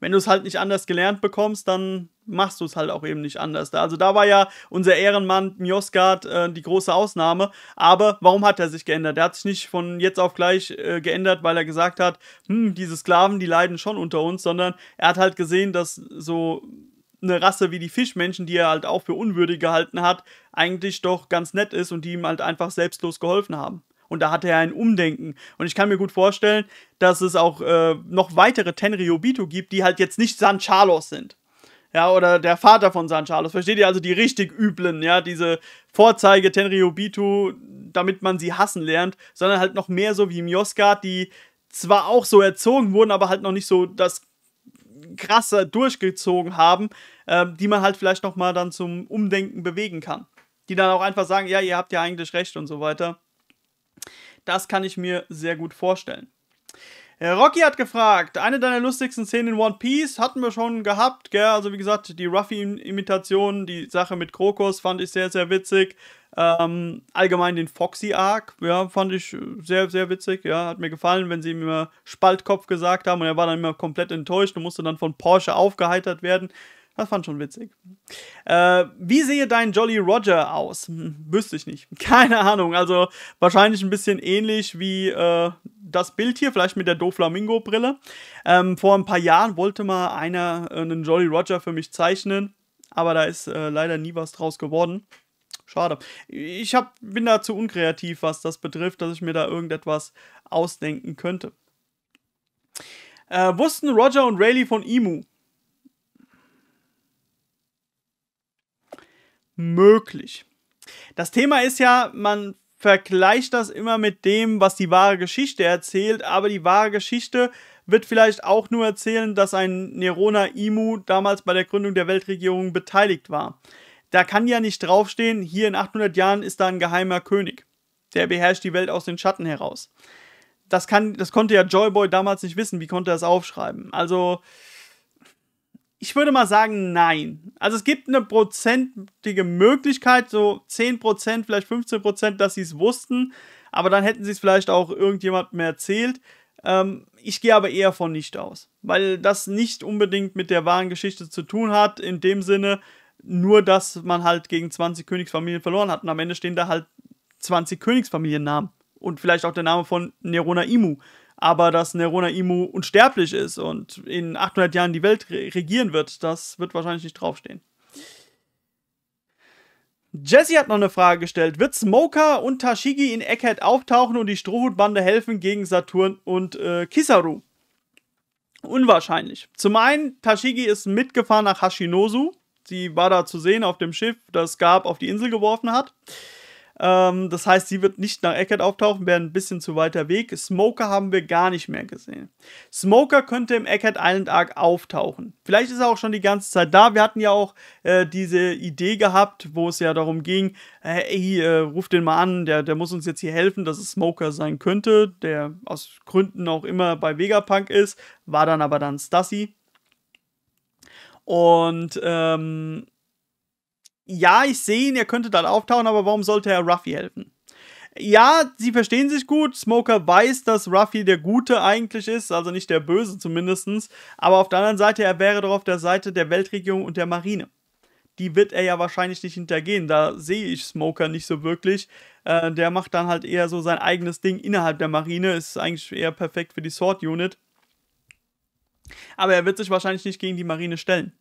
wenn du es halt nicht anders gelernt bekommst, dann machst du es halt auch eben nicht anders. Also da war ja unser Ehrenmann Miosgard äh, die große Ausnahme. Aber warum hat er sich geändert? Er hat sich nicht von jetzt auf gleich äh, geändert, weil er gesagt hat, hm, diese Sklaven, die leiden schon unter uns, sondern er hat halt gesehen, dass so eine Rasse wie die Fischmenschen, die er halt auch für unwürdig gehalten hat, eigentlich doch ganz nett ist und die ihm halt einfach selbstlos geholfen haben und da hatte er ein Umdenken. Und ich kann mir gut vorstellen, dass es auch äh, noch weitere Tenryobito gibt, die halt jetzt nicht San Charlos sind. Ja, oder der Vater von San Charlos. Versteht ihr also die richtig üblen, ja, diese Vorzeige Tenryobito, damit man sie hassen lernt, sondern halt noch mehr so wie Mioska, die zwar auch so erzogen wurden, aber halt noch nicht so das krasse durchgezogen haben, äh, die man halt vielleicht nochmal dann zum Umdenken bewegen kann. Die dann auch einfach sagen, ja, ihr habt ja eigentlich recht und so weiter. Das kann ich mir sehr gut vorstellen. Äh, Rocky hat gefragt, eine deiner lustigsten Szenen in One Piece hatten wir schon gehabt, gell? Also wie gesagt, die Ruffy-Imitation, die Sache mit Krokus fand ich sehr, sehr witzig. Ähm, allgemein den Foxy-Arc, ja, fand ich äh, sehr, sehr witzig, ja, hat mir gefallen, wenn sie ihm immer Spaltkopf gesagt haben und er war dann immer komplett enttäuscht und musste dann von Porsche aufgeheitert werden. Das fand ich schon witzig. Äh, wie sehe dein Jolly Roger aus? Hm, wüsste ich nicht. Keine Ahnung. Also wahrscheinlich ein bisschen ähnlich wie äh, das Bild hier, vielleicht mit der doflamingo brille Ähm, vor ein paar Jahren wollte mal einer äh, einen Jolly Roger für mich zeichnen, aber da ist äh, leider nie was draus geworden. Schade. Ich hab, bin da zu unkreativ, was das betrifft, dass ich mir da irgendetwas ausdenken könnte. Äh, wussten Roger und Rayleigh von Emu? möglich. Das Thema ist ja, man vergleicht das immer mit dem, was die wahre Geschichte erzählt, aber die wahre Geschichte wird vielleicht auch nur erzählen, dass ein Nerona Imu damals bei der Gründung der Weltregierung beteiligt war. Da kann ja nicht draufstehen, hier in 800 Jahren ist da ein geheimer König. Der beherrscht die Welt aus den Schatten heraus. Das, kann, das konnte ja Joyboy damals nicht wissen. Wie konnte er es aufschreiben? Also, ich würde mal sagen, nein. Also es gibt eine prozentige Möglichkeit, so 10%, vielleicht 15%, dass sie es wussten, aber dann hätten sie es vielleicht auch irgendjemandem erzählt. Ähm, ich gehe aber eher von nicht aus, weil das nicht unbedingt mit der wahren Geschichte zu tun hat, in dem Sinne, nur dass man halt gegen 20 Königsfamilien verloren hat und am Ende stehen da halt 20 Königsfamiliennamen und vielleicht auch der Name von Nerona Imu aber dass Nerona Imu unsterblich ist und in 800 Jahren die Welt re regieren wird, das wird wahrscheinlich nicht draufstehen. Jesse hat noch eine Frage gestellt. Wird Smoker und Tashigi in Eckhead auftauchen und die Strohhutbande helfen gegen Saturn und äh, Kisaru? Unwahrscheinlich. Zum einen, Tashigi ist mitgefahren nach Hashinosu. Sie war da zu sehen auf dem Schiff, das Gab auf die Insel geworfen hat. Ähm, das heißt, sie wird nicht nach Eckert auftauchen, wäre ein bisschen zu weiter Weg. Smoker haben wir gar nicht mehr gesehen. Smoker könnte im Eckert Island Arc auftauchen. Vielleicht ist er auch schon die ganze Zeit da. Wir hatten ja auch äh, diese Idee gehabt, wo es ja darum ging, äh, ey, äh, ruf den mal an, der, der muss uns jetzt hier helfen, dass es Smoker sein könnte, der aus Gründen auch immer bei Vegapunk ist, war dann aber dann Stassi. Und ähm, ja, ich sehe ihn, er könnte dann auftauchen, aber warum sollte er Ruffy helfen? Ja, sie verstehen sich gut. Smoker weiß, dass Ruffy der Gute eigentlich ist, also nicht der Böse zumindest. Aber auf der anderen Seite, er wäre doch auf der Seite der Weltregierung und der Marine. Die wird er ja wahrscheinlich nicht hintergehen. Da sehe ich Smoker nicht so wirklich. Äh, der macht dann halt eher so sein eigenes Ding innerhalb der Marine. Ist eigentlich eher perfekt für die Sword Unit. Aber er wird sich wahrscheinlich nicht gegen die Marine stellen.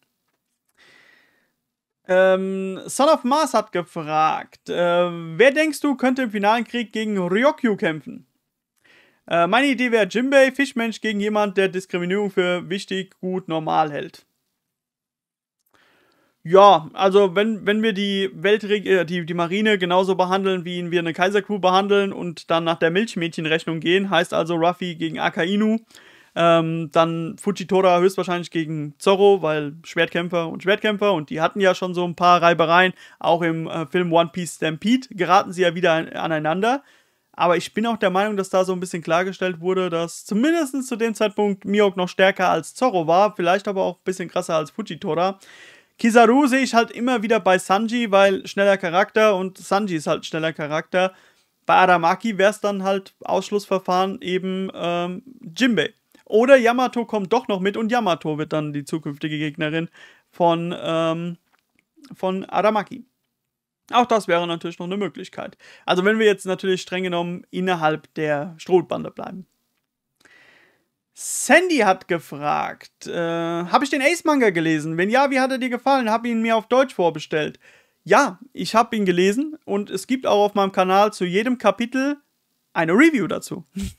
Ähm, Son of Mars hat gefragt, äh, wer denkst du könnte im finalen Krieg gegen Ryokyu kämpfen? Äh, meine Idee wäre Jimbei, Fischmensch gegen jemand, der Diskriminierung für wichtig, gut, normal hält. Ja, also wenn, wenn wir die Weltreg äh, die, die Marine genauso behandeln, wie wir eine Kaisercrew behandeln und dann nach der Milchmädchenrechnung gehen, heißt also Ruffy gegen Akainu, ähm, dann Fujitora höchstwahrscheinlich gegen Zorro, weil Schwertkämpfer und Schwertkämpfer und die hatten ja schon so ein paar Reibereien. Auch im äh, Film One Piece Stampede geraten sie ja wieder an, aneinander. Aber ich bin auch der Meinung, dass da so ein bisschen klargestellt wurde, dass zumindest zu dem Zeitpunkt Miyok noch stärker als Zorro war, vielleicht aber auch ein bisschen krasser als Fujitora. Kizaru sehe ich halt immer wieder bei Sanji, weil schneller Charakter und Sanji ist halt schneller Charakter. Bei Aramaki wäre es dann halt Ausschlussverfahren eben ähm, Jinbei. Oder Yamato kommt doch noch mit und Yamato wird dann die zukünftige Gegnerin von, ähm, von Aramaki. Auch das wäre natürlich noch eine Möglichkeit. Also wenn wir jetzt natürlich streng genommen innerhalb der Strohbande bleiben. Sandy hat gefragt, äh, habe ich den Ace-Manga gelesen? Wenn ja, wie hat er dir gefallen? Habe ihn mir auf Deutsch vorbestellt. Ja, ich habe ihn gelesen und es gibt auch auf meinem Kanal zu jedem Kapitel eine Review dazu.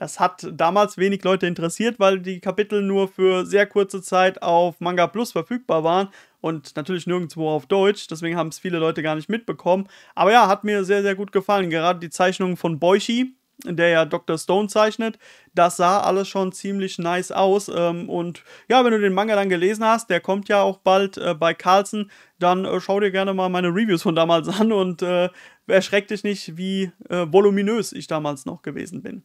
Das hat damals wenig Leute interessiert, weil die Kapitel nur für sehr kurze Zeit auf Manga Plus verfügbar waren und natürlich nirgendwo auf Deutsch. Deswegen haben es viele Leute gar nicht mitbekommen. Aber ja, hat mir sehr, sehr gut gefallen. Gerade die Zeichnungen von Boichi, der ja Dr. Stone zeichnet, das sah alles schon ziemlich nice aus. Ähm, und ja, wenn du den Manga dann gelesen hast, der kommt ja auch bald äh, bei Carlsen, dann äh, schau dir gerne mal meine Reviews von damals an und äh, erschreck dich nicht, wie voluminös ich damals noch gewesen bin.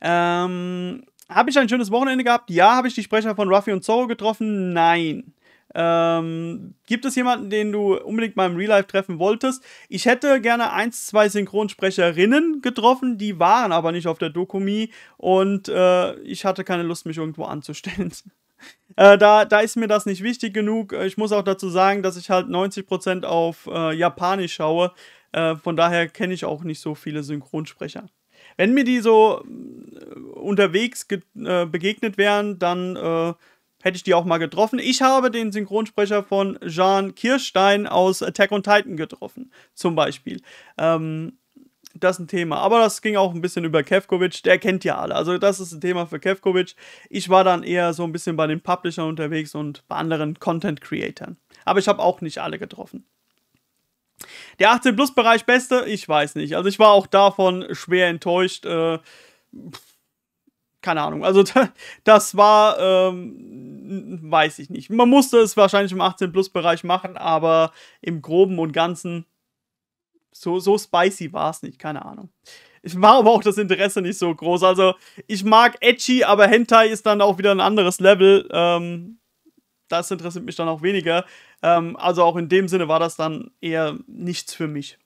Ähm, habe ich ein schönes Wochenende gehabt? Ja. Habe ich die Sprecher von Ruffy und Zoro getroffen? Nein. Ähm, gibt es jemanden, den du unbedingt mal im Real Life treffen wolltest? Ich hätte gerne ein, zwei Synchronsprecherinnen getroffen, die waren aber nicht auf der Dokumi und äh, ich hatte keine Lust, mich irgendwo anzustellen. Äh, da, da ist mir das nicht wichtig genug. Äh, ich muss auch dazu sagen, dass ich halt 90% auf äh, Japanisch schaue. Äh, von daher kenne ich auch nicht so viele Synchronsprecher wenn mir die so äh, unterwegs äh, begegnet wären, dann äh, hätte ich die auch mal getroffen. Ich habe den Synchronsprecher von Jean Kirstein aus Attack on Titan getroffen, zum Beispiel. Ähm, das ist ein Thema. Aber das ging auch ein bisschen über Kevkovic. Der kennt ja alle. Also, das ist ein Thema für Kevkovic. Ich war dann eher so ein bisschen bei den Publishern unterwegs und bei anderen Content-Creatern. Aber ich habe auch nicht alle getroffen. Der 18-Plus-Bereich beste, ich weiß nicht. Also ich war auch davon schwer enttäuscht. Äh, keine Ahnung. Also das war, ähm, weiß ich nicht. Man musste es wahrscheinlich im 18-Plus-Bereich machen, aber im groben und ganzen so, so spicy war es nicht, keine Ahnung. Ich war aber auch das Interesse nicht so groß. Also ich mag Edgy, aber Hentai ist dann auch wieder ein anderes Level. Ähm, das interessiert mich dann auch weniger. Ähm, also auch in dem Sinne war das dann eher nichts für mich.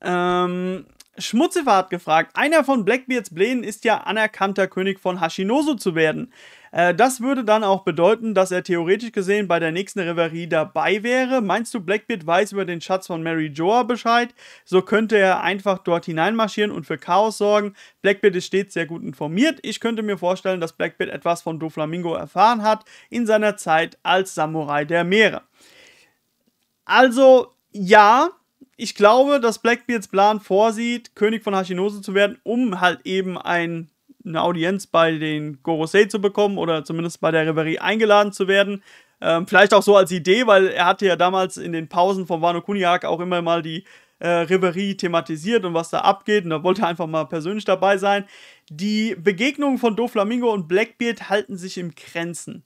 Ähm, Schmutzifer hat gefragt, einer von Blackbeards Plänen ist ja anerkannter König von Hashinosu zu werden. Äh, das würde dann auch bedeuten, dass er theoretisch gesehen bei der nächsten Reverie dabei wäre. Meinst du, Blackbeard weiß über den Schatz von Mary Joa Bescheid? So könnte er einfach dort hineinmarschieren und für Chaos sorgen. Blackbeard ist stets sehr gut informiert. Ich könnte mir vorstellen, dass Blackbeard etwas von Doflamingo erfahren hat in seiner Zeit als Samurai der Meere. Also, ja, ich glaube, dass Blackbeards Plan vorsieht, König von Hashinose zu werden, um halt eben ein eine Audienz bei den Gorosei zu bekommen oder zumindest bei der Reverie eingeladen zu werden. Ähm, vielleicht auch so als Idee, weil er hatte ja damals in den Pausen von Wano Kuniak auch immer mal die äh, Reverie thematisiert und was da abgeht. Und da wollte er einfach mal persönlich dabei sein. Die Begegnungen von Doflamingo und Blackbeard halten sich im Grenzen.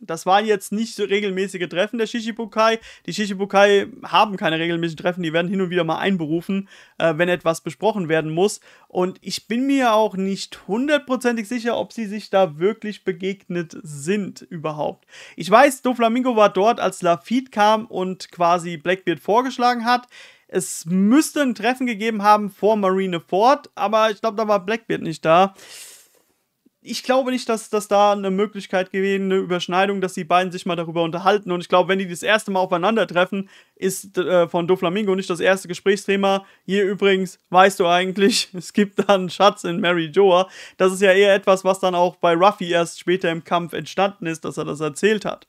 Das waren jetzt nicht regelmäßige Treffen der Shishibukai. Die Shishibukai haben keine regelmäßigen Treffen, die werden hin und wieder mal einberufen, äh, wenn etwas besprochen werden muss. Und ich bin mir auch nicht hundertprozentig sicher, ob sie sich da wirklich begegnet sind überhaupt. Ich weiß, Doflamingo war dort, als Lafitte kam und quasi Blackbeard vorgeschlagen hat. Es müsste ein Treffen gegeben haben vor Marine Ford, aber ich glaube, da war Blackbeard nicht da ich glaube nicht, dass, dass da eine Möglichkeit gewesen, eine Überschneidung, dass die beiden sich mal darüber unterhalten. Und ich glaube, wenn die das erste Mal aufeinandertreffen, ist äh, von Doflamingo nicht das erste Gesprächsthema. Hier übrigens, weißt du eigentlich, es gibt da einen Schatz in Mary Joa. Das ist ja eher etwas, was dann auch bei Ruffy erst später im Kampf entstanden ist, dass er das erzählt hat.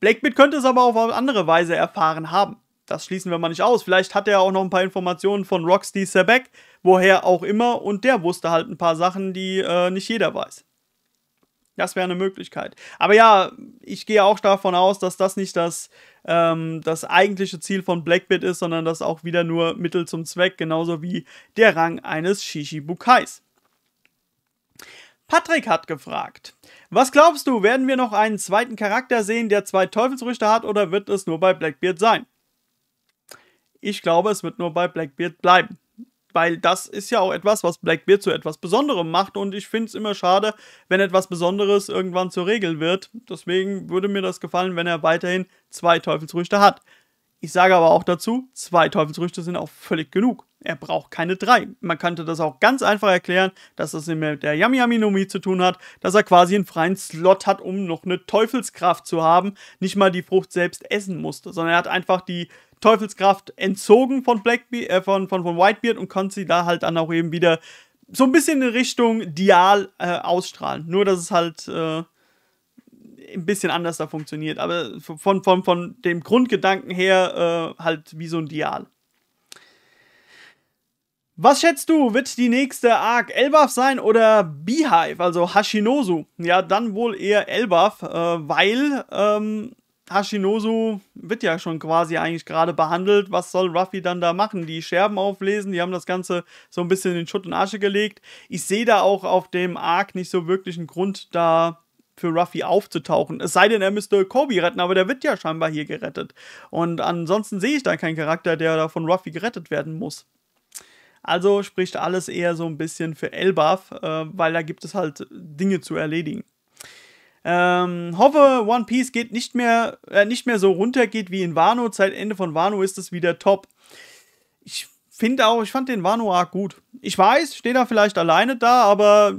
Blackbeard könnte es aber auf andere Weise erfahren haben. Das schließen wir mal nicht aus. Vielleicht hat er auch noch ein paar Informationen von Roxy Sebek woher auch immer, und der wusste halt ein paar Sachen, die äh, nicht jeder weiß. Das wäre eine Möglichkeit. Aber ja, ich gehe auch davon aus, dass das nicht das, ähm, das eigentliche Ziel von Blackbit ist, sondern das auch wieder nur Mittel zum Zweck, genauso wie der Rang eines Shishibukais. Patrick hat gefragt, was glaubst du, werden wir noch einen zweiten Charakter sehen, der zwei Teufelsrüchte hat, oder wird es nur bei Blackbeard sein? Ich glaube, es wird nur bei Blackbeard bleiben weil das ist ja auch etwas, was Blackbeard zu etwas Besonderem macht und ich finde es immer schade, wenn etwas Besonderes irgendwann zur Regel wird. Deswegen würde mir das gefallen, wenn er weiterhin zwei Teufelsrüchte hat. Ich sage aber auch dazu, zwei Teufelsrüchte sind auch völlig genug. Er braucht keine drei. Man könnte das auch ganz einfach erklären, dass das mit der Yami Yami Nomi zu tun hat, dass er quasi einen freien Slot hat, um noch eine Teufelskraft zu haben, nicht mal die Frucht selbst essen musste, sondern er hat einfach die Teufelskraft entzogen von Blackbeard, äh, von, von, von Whitebeard und konnte sie da halt dann auch eben wieder so ein bisschen in Richtung Dial äh, ausstrahlen. Nur, dass es halt äh, ein bisschen anders da funktioniert. Aber von, von, von dem Grundgedanken her äh, halt wie so ein Dial. Was schätzt du, wird die nächste Arc Elbaf sein oder Beehive, also Hashinosu? Ja, dann wohl eher Elbaf, äh, weil ähm, Hashinoso wird ja schon quasi eigentlich gerade behandelt. Was soll Ruffy dann da machen? Die Scherben auflesen, die haben das Ganze so ein bisschen in Schutt und Asche gelegt. Ich sehe da auch auf dem Arc nicht so wirklich einen Grund, da für Ruffy aufzutauchen. Es sei denn, er müsste Kobe retten, aber der wird ja scheinbar hier gerettet. Und ansonsten sehe ich da keinen Charakter, der da von Ruffy gerettet werden muss. Also spricht alles eher so ein bisschen für Elbaf, äh, weil da gibt es halt Dinge zu erledigen. Ähm, hoffe, One Piece geht nicht mehr, äh, nicht mehr so runter geht wie in Wano. Seit Ende von Wano ist es wieder top. Ich finde auch, ich fand den Wano arg gut. Ich weiß, stehe da vielleicht alleine da, aber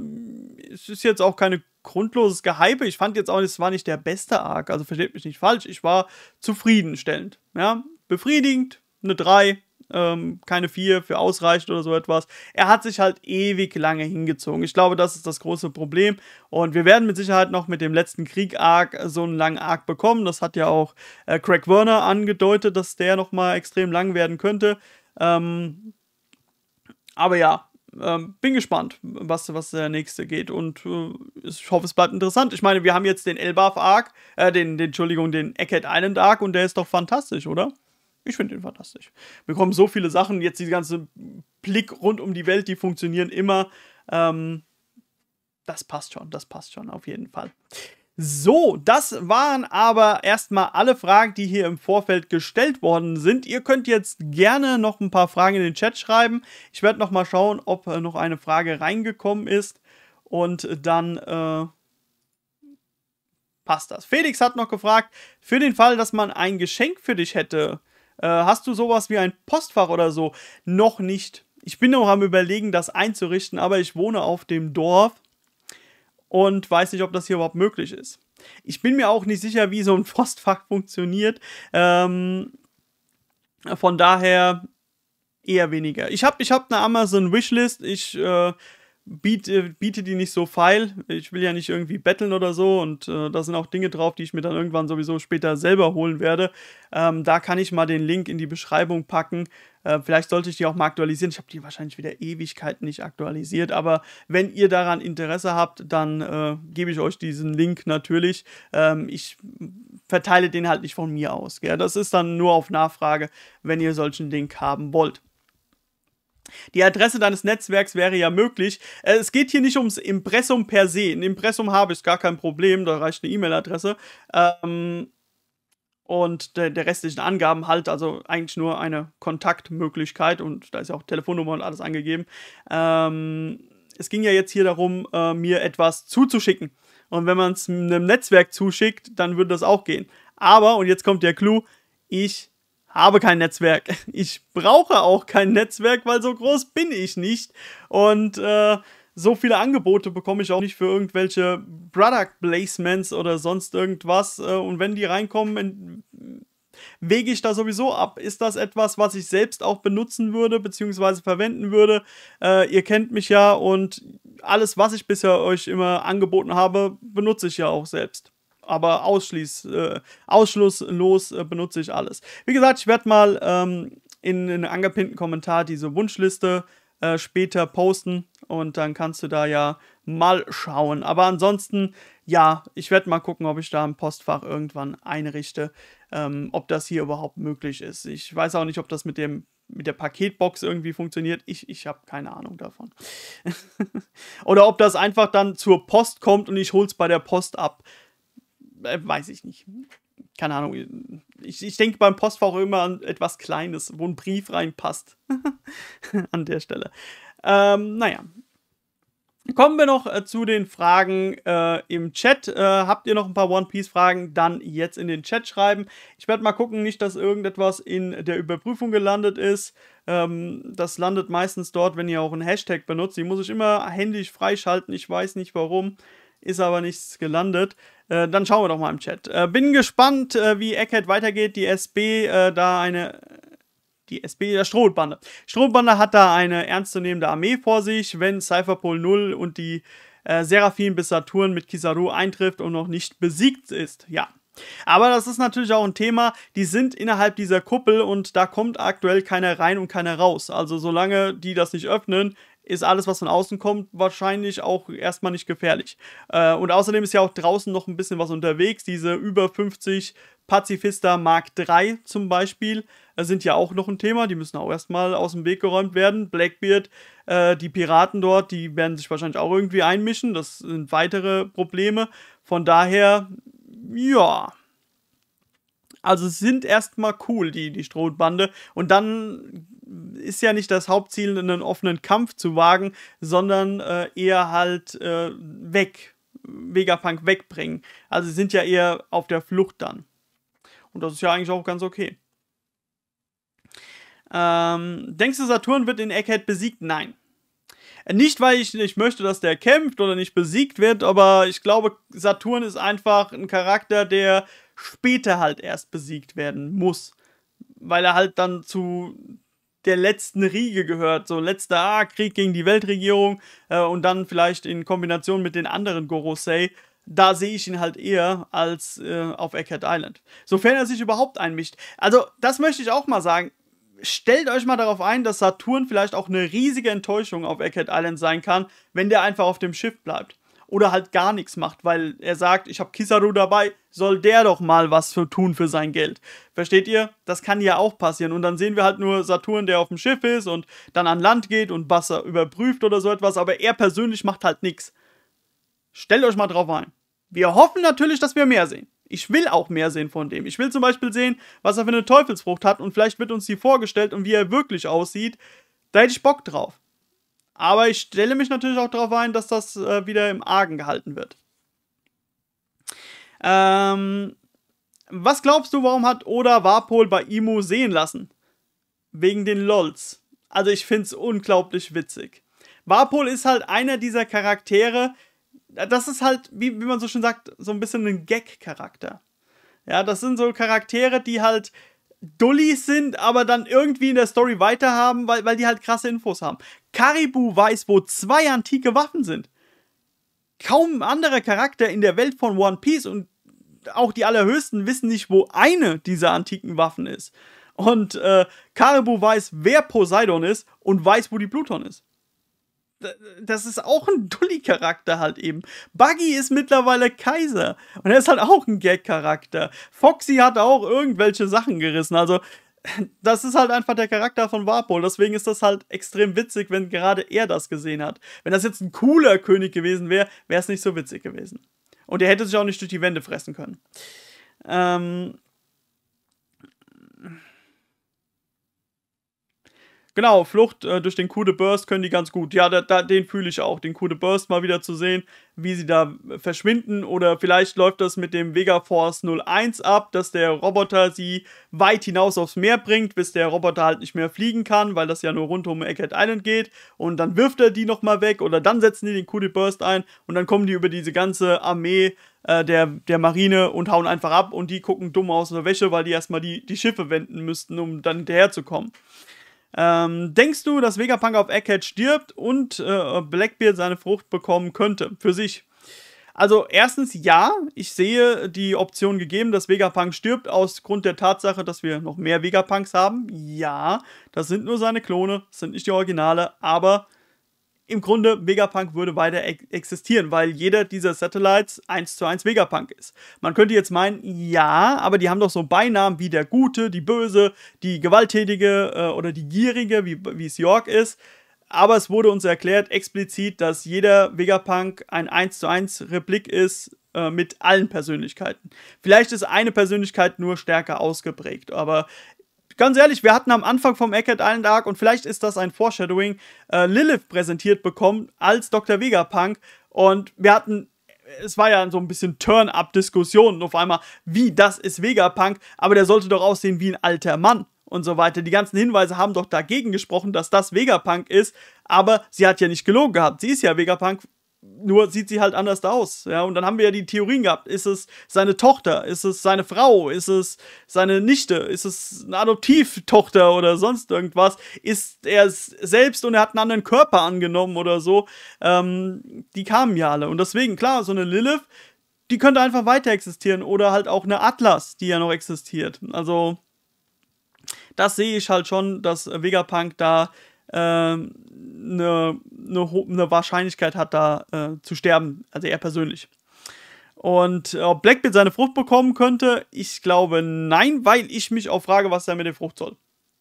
es ist jetzt auch keine grundloses Gehype. Ich fand jetzt auch, es war nicht der beste Arc, also versteht mich nicht falsch. Ich war zufriedenstellend. Ja, befriedigend, eine 3, ähm, keine vier für ausreicht oder so etwas. Er hat sich halt ewig lange hingezogen. Ich glaube, das ist das große Problem. Und wir werden mit Sicherheit noch mit dem letzten Krieg-Arc so einen langen Arc bekommen. Das hat ja auch äh, Craig Werner angedeutet, dass der nochmal extrem lang werden könnte. Ähm, aber ja, ähm, bin gespannt, was, was der nächste geht. Und äh, ich hoffe, es bleibt interessant. Ich meine, wir haben jetzt den Elbaf Arc, äh, den, den, Entschuldigung, den Eckhead Island Arc und der ist doch fantastisch, oder? Ich finde den fantastisch. Wir kommen so viele Sachen, jetzt die ganze Blick rund um die Welt, die funktionieren immer. Ähm, das passt schon, das passt schon, auf jeden Fall. So, das waren aber erstmal alle Fragen, die hier im Vorfeld gestellt worden sind. Ihr könnt jetzt gerne noch ein paar Fragen in den Chat schreiben. Ich werde noch mal schauen, ob äh, noch eine Frage reingekommen ist. Und dann äh, passt das. Felix hat noch gefragt, für den Fall, dass man ein Geschenk für dich hätte, äh, hast du sowas wie ein Postfach oder so? Noch nicht. Ich bin noch am Überlegen, das einzurichten, aber ich wohne auf dem Dorf und weiß nicht, ob das hier überhaupt möglich ist. Ich bin mir auch nicht sicher, wie so ein Postfach funktioniert. Ähm, von daher eher weniger. Ich habe ich hab eine Amazon Wishlist. Ich äh, biete, äh, biete die nicht so feil. Ich will ja nicht irgendwie betteln oder so. Und äh, da sind auch Dinge drauf, die ich mir dann irgendwann sowieso später selber holen werde. Ähm, da kann ich mal den Link in die Beschreibung packen. Äh, vielleicht sollte ich die auch mal aktualisieren. Ich habe die wahrscheinlich wieder Ewigkeiten nicht aktualisiert. Aber wenn ihr daran Interesse habt, dann äh, gebe ich euch diesen Link natürlich. Ähm, ich verteile den halt nicht von mir aus. Gell? Das ist dann nur auf Nachfrage, wenn ihr solchen Link haben wollt. Die Adresse deines Netzwerks wäre ja möglich. Äh, es geht hier nicht ums Impressum per se. Ein Impressum habe ich gar kein Problem, da reicht eine E-Mail-Adresse. Ähm, und der, der, restlichen Angaben halt, also eigentlich nur eine Kontaktmöglichkeit und da ist ja auch Telefonnummer und alles angegeben. Ähm, es ging ja jetzt hier darum, äh, mir etwas zuzuschicken. Und wenn man es einem Netzwerk zuschickt, dann würde das auch gehen. Aber, und jetzt kommt der Clou, ich habe kein Netzwerk. Ich brauche auch kein Netzwerk, weil so groß bin ich nicht. Und äh, so viele Angebote bekomme ich auch nicht für irgendwelche Product Placements oder sonst irgendwas. Äh, und wenn die reinkommen, wege ich da sowieso ab. Ist das etwas, was ich selbst auch benutzen würde, beziehungsweise verwenden würde? Äh, ihr kennt mich ja und alles, was ich bisher euch immer angeboten habe, benutze ich ja auch selbst aber ausschließ, äh, ausschlusslos äh, benutze ich alles. Wie gesagt, ich werde mal ähm, in, in angepinnten Kommentar diese Wunschliste äh, später posten und dann kannst du da ja mal schauen. Aber ansonsten, ja, ich werde mal gucken, ob ich da ein Postfach irgendwann einrichte, ähm, ob das hier überhaupt möglich ist. Ich weiß auch nicht, ob das mit dem mit der Paketbox irgendwie funktioniert. Ich, ich habe keine Ahnung davon. Oder ob das einfach dann zur Post kommt und ich hol's bei der Post ab äh, weiß ich nicht. Keine Ahnung. Ich, ich denke beim Postfach immer an etwas Kleines, wo ein Brief reinpasst. an der Stelle. Ähm, naja. Kommen wir noch äh, zu den Fragen äh, im Chat. Äh, habt ihr noch ein paar One Piece-Fragen? Dann jetzt in den Chat schreiben. Ich werde mal gucken, nicht, dass irgendetwas in der Überprüfung gelandet ist. Ähm, das landet meistens dort, wenn ihr auch einen Hashtag benutzt. Die muss ich immer händisch freischalten. Ich weiß nicht warum ist aber nichts gelandet. Äh, dann schauen wir doch mal im Chat. Äh, bin gespannt, äh, wie Eckhead weitergeht. Die SB äh, da eine. Die SB der Strohbande. Strohbande hat da eine ernstzunehmende Armee vor sich, wenn Cypherpol 0 und die äh, Seraphim bis Saturn mit Kizaru eintrifft und noch nicht besiegt ist. Ja. Aber das ist natürlich auch ein Thema, die sind innerhalb dieser Kuppel und da kommt aktuell keiner rein und keiner raus. Also solange die das nicht öffnen, ist alles, was von außen kommt, wahrscheinlich auch erstmal nicht gefährlich. Äh, und außerdem ist ja auch draußen noch ein bisschen was unterwegs. Diese über 50 Pazifista Mark III zum Beispiel äh, sind ja auch noch ein Thema. Die müssen auch erstmal aus dem Weg geräumt werden. Blackbeard, äh, die Piraten dort, die werden sich wahrscheinlich auch irgendwie einmischen. Das sind weitere Probleme. Von daher, ja. Also sind erstmal cool, die, die Strohbande. Und dann ist ja nicht das Hauptziel, einen offenen Kampf zu wagen, sondern äh, eher halt äh, weg, Vegapunk wegbringen. Also sie sind ja eher auf der Flucht dann. Und das ist ja eigentlich auch ganz okay. Ähm, denkst du, Saturn wird in Egghead besiegt? Nein. Nicht, weil ich nicht möchte, dass der kämpft oder nicht besiegt wird, aber ich glaube, Saturn ist einfach ein Charakter, der später halt erst besiegt werden muss. Weil er halt dann zu der letzten Riege gehört. So letzter A, Krieg gegen die Weltregierung äh, und dann vielleicht in Kombination mit den anderen Gorosei. Da sehe ich ihn halt eher als äh, auf Eckhart Island. Sofern er sich überhaupt einmischt. Also, das möchte ich auch mal sagen. Stellt euch mal darauf ein, dass Saturn vielleicht auch eine riesige Enttäuschung auf Eckhart Island sein kann, wenn der einfach auf dem Schiff bleibt oder halt gar nichts macht, weil er sagt, ich habe Kisaru dabei, soll der doch mal was für tun für sein Geld. Versteht ihr? Das kann ja auch passieren. Und dann sehen wir halt nur Saturn, der auf dem Schiff ist und dann an Land geht und Wasser überprüft oder so etwas, aber er persönlich macht halt nichts. Stellt euch mal drauf ein. Wir hoffen natürlich, dass wir mehr sehen. Ich will auch mehr sehen von dem. Ich will zum Beispiel sehen, was er für eine Teufelsfrucht hat und vielleicht wird uns die vorgestellt und wie er wirklich aussieht. Da hätte ich Bock drauf. Aber ich stelle mich natürlich auch darauf ein, dass das äh, wieder im Argen gehalten wird. Ähm, was glaubst du, warum hat Oda Warpol bei Imo sehen lassen? Wegen den LOLs. Also ich finde es unglaublich witzig. Warpol ist halt einer dieser Charaktere, äh, das ist halt, wie, wie man so schön sagt, so ein bisschen ein Gag-Charakter. Ja, das sind so Charaktere, die halt Dullis sind, aber dann irgendwie in der Story weiterhaben, weil, weil die halt krasse Infos haben. Karibu weiß, wo zwei antike Waffen sind. Kaum anderer Charakter in der Welt von One Piece und auch die Allerhöchsten wissen nicht, wo eine dieser antiken Waffen ist. Und äh, Caribou weiß, wer Poseidon ist und weiß, wo die Pluton ist das ist auch ein Dulli-Charakter halt eben. Buggy ist mittlerweile Kaiser. Und er ist halt auch ein Gag-Charakter. Foxy hat auch irgendwelche Sachen gerissen. Also, das ist halt einfach der Charakter von Warpol. Deswegen ist das halt extrem witzig, wenn gerade er das gesehen hat. Wenn das jetzt ein cooler König gewesen wäre, wäre es nicht so witzig gewesen. Und er hätte sich auch nicht durch die Wände fressen können. Ähm, Genau, Flucht äh, durch den Coup de Burst können die ganz gut. Ja, da, da, den fühle ich auch, den Coup de Burst mal wieder zu sehen, wie sie da äh, verschwinden. Oder vielleicht läuft das mit dem Vega Force 01 ab, dass der Roboter sie weit hinaus aufs Meer bringt, bis der Roboter halt nicht mehr fliegen kann, weil das ja nur rund um Eckhead Island geht. Und dann wirft er die nochmal weg oder dann setzen die den Coup de Burst ein und dann kommen die über diese ganze Armee äh, der, der Marine und hauen einfach ab und die gucken dumm aus der Wäsche, weil die erstmal die, die Schiffe wenden müssten, um dann hinterher zu kommen. Ähm, denkst du, dass Vegapunk auf Egghead stirbt und äh, Blackbeard seine Frucht bekommen könnte? Für sich. Also erstens ja, ich sehe die Option gegeben, dass Vegapunk stirbt, ausgrund der Tatsache, dass wir noch mehr Vegapunks haben. Ja, das sind nur seine Klone, das sind nicht die Originale, aber im Grunde Megapunk würde weiter existieren, weil jeder dieser Satellites 1 zu 1 Megapunk ist. Man könnte jetzt meinen, ja, aber die haben doch so Beinamen wie der Gute, die Böse, die Gewalttätige äh, oder die Gierige, wie, wie es York ist. Aber es wurde uns erklärt explizit, dass jeder Megapunk ein 1 zu 1 Replik ist äh, mit allen Persönlichkeiten. Vielleicht ist eine Persönlichkeit nur stärker ausgeprägt, aber ganz ehrlich, wir hatten am Anfang vom Eckhead Island Arc, und vielleicht ist das ein Foreshadowing, äh, Lilith präsentiert bekommen als Dr. Vegapunk. Und wir hatten es war ja so ein bisschen Turn-up-Diskussionen auf einmal, wie das ist Vegapunk, aber der sollte doch aussehen wie ein alter Mann und so weiter. Die ganzen Hinweise haben doch dagegen gesprochen, dass das Vegapunk ist, aber sie hat ja nicht gelogen gehabt. Sie ist ja Vegapunk nur sieht sie halt anders aus. Ja, und dann haben wir ja die Theorien gehabt. Ist es seine Tochter? Ist es seine Frau? Ist es seine Nichte? Ist es eine Adoptivtochter oder sonst irgendwas? Ist er es selbst und er hat einen anderen Körper angenommen oder so? Ähm, die kamen ja alle. Und deswegen, klar, so eine Lilith, die könnte einfach weiter existieren. Oder halt auch eine Atlas, die ja noch existiert. Also, das sehe ich halt schon, dass Vegapunk da ähm, eine, eine, eine, Wahrscheinlichkeit hat, da äh, zu sterben. Also er persönlich. Und äh, ob Blackbeard seine Frucht bekommen könnte, ich glaube nein, weil ich mich auch frage, was er mit der Frucht soll.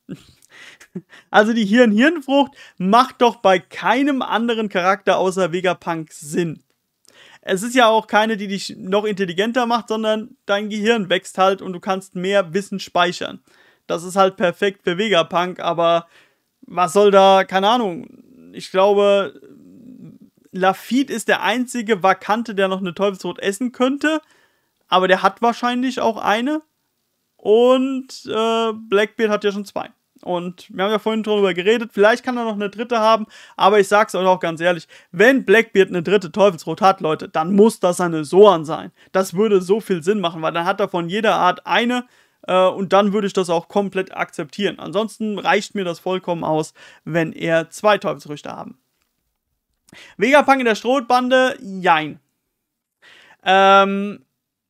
also die Hirn-Hirnfrucht macht doch bei keinem anderen Charakter außer Vegapunk Sinn. Es ist ja auch keine, die dich noch intelligenter macht, sondern dein Gehirn wächst halt und du kannst mehr Wissen speichern. Das ist halt perfekt für Vegapunk, aber was soll da, keine Ahnung. Ich glaube, Lafitte ist der einzige Vakante, der noch eine Teufelsrot essen könnte. Aber der hat wahrscheinlich auch eine. Und äh, Blackbeard hat ja schon zwei. Und wir haben ja vorhin darüber geredet, vielleicht kann er noch eine dritte haben, aber ich sag's euch auch ganz ehrlich, wenn Blackbeard eine dritte Teufelsrot hat, Leute, dann muss das eine Soan sein. Das würde so viel Sinn machen, weil dann hat er von jeder Art eine, äh, und dann würde ich das auch komplett akzeptieren. Ansonsten reicht mir das vollkommen aus, wenn er zwei Teufelsrüchte haben. Vegapunk in der Strohbande, jein. Ähm,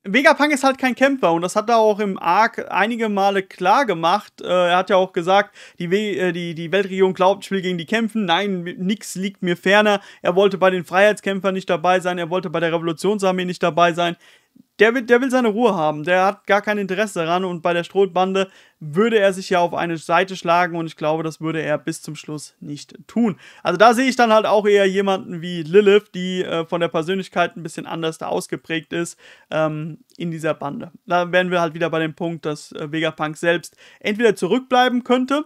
Vegapunk ist halt kein Kämpfer und das hat er auch im Arc einige Male klar gemacht. Äh, er hat ja auch gesagt, die, We äh, die, die Weltregierung glaubt, ich will gegen die kämpfen. Nein, nichts liegt mir ferner. Er wollte bei den Freiheitskämpfern nicht dabei sein, er wollte bei der Revolutionsarmee nicht dabei sein der will, der will seine Ruhe haben. Der hat gar kein Interesse daran. Und bei der Strohbande würde er sich ja auf eine Seite schlagen. Und ich glaube, das würde er bis zum Schluss nicht tun. Also da sehe ich dann halt auch eher jemanden wie Lilith, die äh, von der Persönlichkeit ein bisschen anders da ausgeprägt ist ähm, in dieser Bande. Da wären wir halt wieder bei dem Punkt, dass äh, Vegapunk selbst entweder zurückbleiben könnte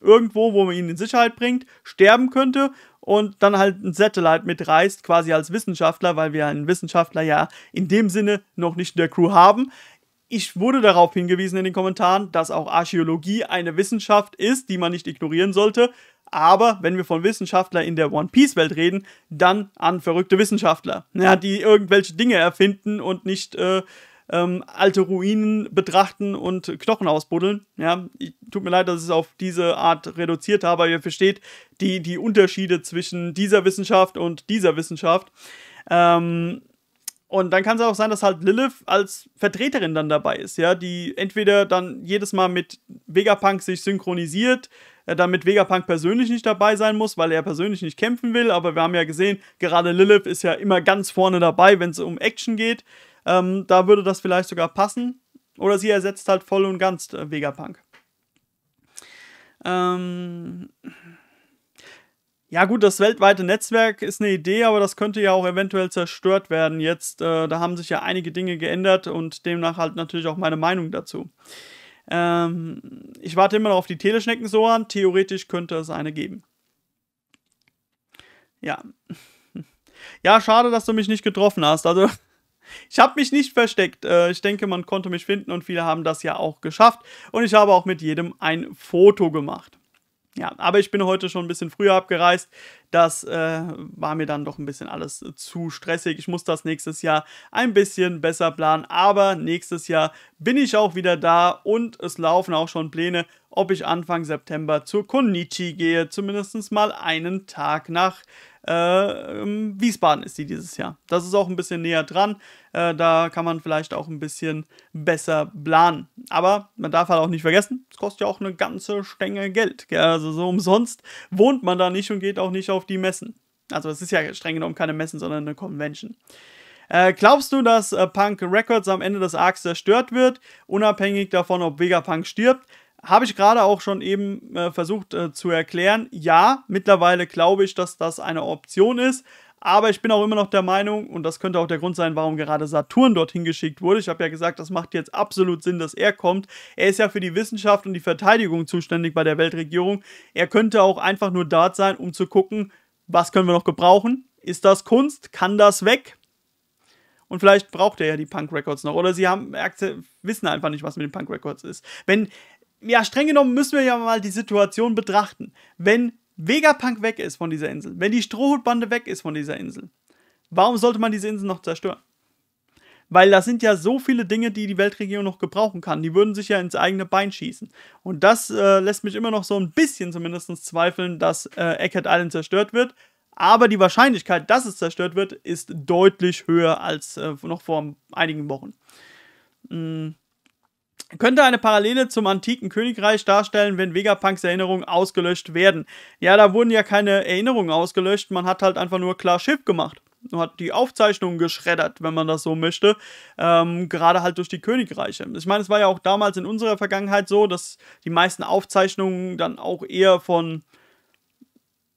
irgendwo, wo man ihn in Sicherheit bringt, sterben könnte und dann halt ein Satellite mitreißt, quasi als Wissenschaftler, weil wir einen Wissenschaftler ja in dem Sinne noch nicht in der Crew haben. Ich wurde darauf hingewiesen in den Kommentaren, dass auch Archäologie eine Wissenschaft ist, die man nicht ignorieren sollte. Aber wenn wir von Wissenschaftlern in der One Piece Welt reden, dann an verrückte Wissenschaftler, ja, die irgendwelche Dinge erfinden und nicht äh, ähm, alte Ruinen betrachten und Knochen ausbuddeln. Ja, tut mir leid, dass ich es auf diese Art reduziert habe, aber ihr versteht die, die Unterschiede zwischen dieser Wissenschaft und dieser Wissenschaft. Ähm, und dann kann es auch sein, dass halt Lilith als Vertreterin dann dabei ist, ja, die entweder dann jedes Mal mit Vegapunk sich synchronisiert, äh, damit Vegapunk persönlich nicht dabei sein muss, weil er persönlich nicht kämpfen will, aber wir haben ja gesehen, gerade Lilith ist ja immer ganz vorne dabei, wenn es um Action geht. Ähm, da würde das vielleicht sogar passen. Oder sie ersetzt halt voll und ganz äh, Vegapunk. Ähm. Ja gut, das weltweite Netzwerk ist eine Idee, aber das könnte ja auch eventuell zerstört werden jetzt. Äh, da haben sich ja einige Dinge geändert und demnach halt natürlich auch meine Meinung dazu. Ähm, ich warte immer noch auf die Teleschnecken so an. Theoretisch könnte es eine geben. Ja. Ja, schade, dass du mich nicht getroffen hast. Also ich habe mich nicht versteckt. Äh, ich denke, man konnte mich finden und viele haben das ja auch geschafft. Und ich habe auch mit jedem ein Foto gemacht. Ja, aber ich bin heute schon ein bisschen früher abgereist. Das äh, war mir dann doch ein bisschen alles zu stressig. Ich muss das nächstes Jahr ein bisschen besser planen. Aber nächstes Jahr bin ich auch wieder da und es laufen auch schon Pläne, ob ich Anfang September zur Konichi gehe. Zumindest mal einen Tag nach äh, Wiesbaden ist die dieses Jahr. Das ist auch ein bisschen näher dran. Äh, da kann man vielleicht auch ein bisschen besser planen. Aber man darf halt auch nicht vergessen, es kostet ja auch eine ganze Stange Geld. Also so umsonst wohnt man da nicht und geht auch nicht auf die Messen. Also es ist ja streng genommen keine Messen, sondern eine Convention. Äh, glaubst du, dass äh, Punk Records am Ende des Arcs zerstört wird, unabhängig davon, ob Vegapunk stirbt? habe ich gerade auch schon eben äh, versucht äh, zu erklären. Ja, mittlerweile glaube ich, dass das eine Option ist. Aber ich bin auch immer noch der Meinung, und das könnte auch der Grund sein, warum gerade Saturn dorthin geschickt wurde. Ich habe ja gesagt, das macht jetzt absolut Sinn, dass er kommt. Er ist ja für die Wissenschaft und die Verteidigung zuständig bei der Weltregierung. Er könnte auch einfach nur dort sein, um zu gucken, was können wir noch gebrauchen. Ist das Kunst? Kann das weg? Und vielleicht braucht er ja die Punk Records noch. Oder sie haben, wissen einfach nicht, was mit den Punk Records ist. Wenn, ja, streng genommen müssen wir ja mal die Situation betrachten. Wenn Vegapunk weg ist von dieser Insel, wenn die Strohhutbande weg ist von dieser Insel, warum sollte man diese Insel noch zerstören? Weil da sind ja so viele Dinge, die die Weltregierung noch gebrauchen kann. Die würden sich ja ins eigene Bein schießen. Und das äh, lässt mich immer noch so ein bisschen zumindest zweifeln, dass äh, Eckert Island zerstört wird. Aber die Wahrscheinlichkeit, dass es zerstört wird, ist deutlich höher als äh, noch vor einigen Wochen. Mm könnte eine Parallele zum antiken Königreich darstellen, wenn Vegapunks Erinnerungen ausgelöscht werden. Ja, da wurden ja keine Erinnerungen ausgelöscht, man hat halt einfach nur klar Schiff gemacht. Man hat die Aufzeichnungen geschreddert, wenn man das so möchte, ähm, gerade halt durch die Königreiche. Ich meine, es war ja auch damals in unserer Vergangenheit so, dass die meisten Aufzeichnungen dann auch eher von,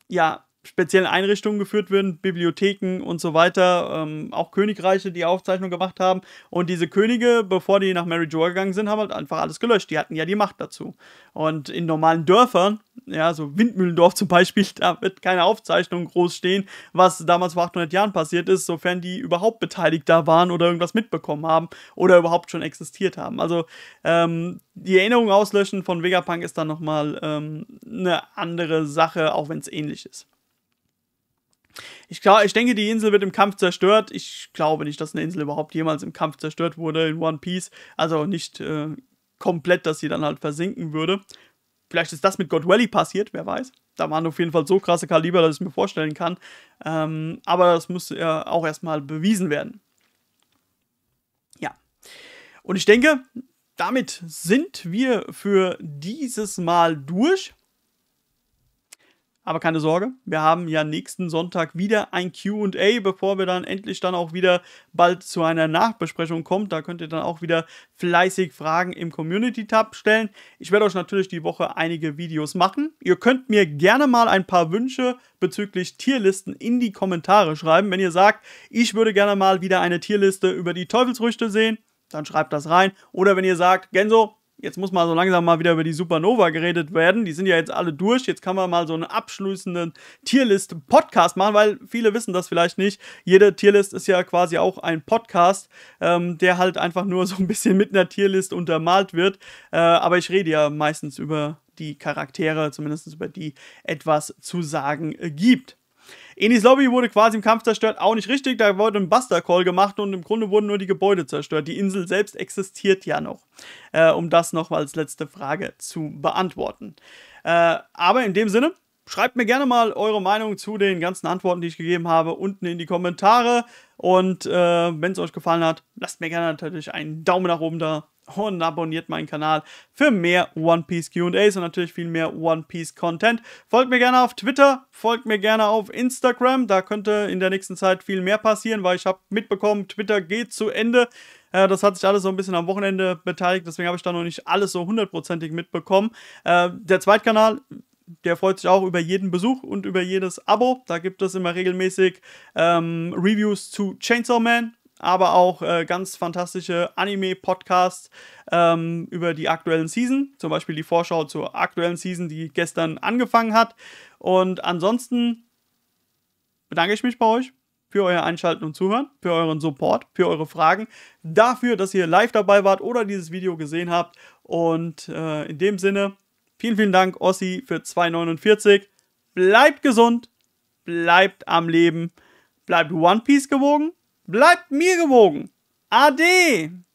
ja, speziellen Einrichtungen geführt werden, Bibliotheken und so weiter, ähm, auch Königreiche, die Aufzeichnungen gemacht haben. Und diese Könige, bevor die nach Mary Joa gegangen sind, haben halt einfach alles gelöscht. Die hatten ja die Macht dazu. Und in normalen Dörfern, ja, so Windmühlendorf zum Beispiel, da wird keine Aufzeichnung groß stehen, was damals vor 800 Jahren passiert ist, sofern die überhaupt beteiligt da waren oder irgendwas mitbekommen haben oder überhaupt schon existiert haben. Also ähm, die Erinnerung auslöschen von Vegapunk ist dann nochmal ähm, eine andere Sache, auch wenn es ähnlich ist. Ich, glaub, ich denke, die Insel wird im Kampf zerstört. Ich glaube nicht, dass eine Insel überhaupt jemals im Kampf zerstört wurde in One Piece. Also nicht äh, komplett, dass sie dann halt versinken würde. Vielleicht ist das mit God Valley passiert, wer weiß. Da waren auf jeden Fall so krasse Kaliber, dass ich mir vorstellen kann. Ähm, aber das muss ja auch erstmal bewiesen werden. Ja. Und ich denke, damit sind wir für dieses Mal durch. Aber keine Sorge, wir haben ja nächsten Sonntag wieder ein QA, bevor wir dann endlich dann auch wieder bald zu einer Nachbesprechung kommen. Da könnt ihr dann auch wieder fleißig Fragen im Community-Tab stellen. Ich werde euch natürlich die Woche einige Videos machen. Ihr könnt mir gerne mal ein paar Wünsche bezüglich Tierlisten in die Kommentare schreiben. Wenn ihr sagt, ich würde gerne mal wieder eine Tierliste über die Teufelsfrüchte sehen, dann schreibt das rein. Oder wenn ihr sagt, Genso, Jetzt muss mal so langsam mal wieder über die Supernova geredet werden. Die sind ja jetzt alle durch. Jetzt kann man mal so einen abschließenden Tierlist-Podcast machen, weil viele wissen das vielleicht nicht. Jede Tierlist ist ja quasi auch ein Podcast, ähm, der halt einfach nur so ein bisschen mit einer Tierlist untermalt wird. Äh, aber ich rede ja meistens über die Charaktere, zumindest über die etwas zu sagen gibt. Enis Lobby wurde quasi im Kampf zerstört, auch nicht richtig, da wurde ein Buster Call gemacht und im Grunde wurden nur die Gebäude zerstört. Die Insel selbst existiert ja noch, äh, um das noch als letzte Frage zu beantworten. Äh, aber in dem Sinne, schreibt mir gerne mal eure Meinung zu den ganzen Antworten, die ich gegeben habe, unten in die Kommentare. Und äh, wenn es euch gefallen hat, lasst mir gerne natürlich einen Daumen nach oben da und abonniert meinen Kanal für mehr One Piece QAs und natürlich viel mehr One Piece Content. Folgt mir gerne auf Twitter, folgt mir gerne auf Instagram, da könnte in der nächsten Zeit viel mehr passieren, weil ich habe mitbekommen, Twitter geht zu Ende. Äh, das hat sich alles so ein bisschen am Wochenende beteiligt, deswegen habe ich da noch nicht alles so hundertprozentig mitbekommen. Äh, der Zweitkanal der freut sich auch über jeden Besuch und über jedes Abo. Da gibt es immer regelmäßig ähm, Reviews zu Chainsaw Man, aber auch äh, ganz fantastische Anime-Podcasts ähm, über die aktuellen Season. Zum Beispiel die Vorschau zur aktuellen Season, die gestern angefangen hat. Und ansonsten bedanke ich mich bei euch für euer Einschalten und Zuhören, für euren Support, für eure Fragen, dafür, dass ihr live dabei wart oder dieses Video gesehen habt. Und äh, in dem Sinne, vielen, vielen Dank, Ossi, für 2,49. Bleibt gesund, bleibt am Leben, bleibt One Piece gewogen Bleibt mir gewogen. Ade.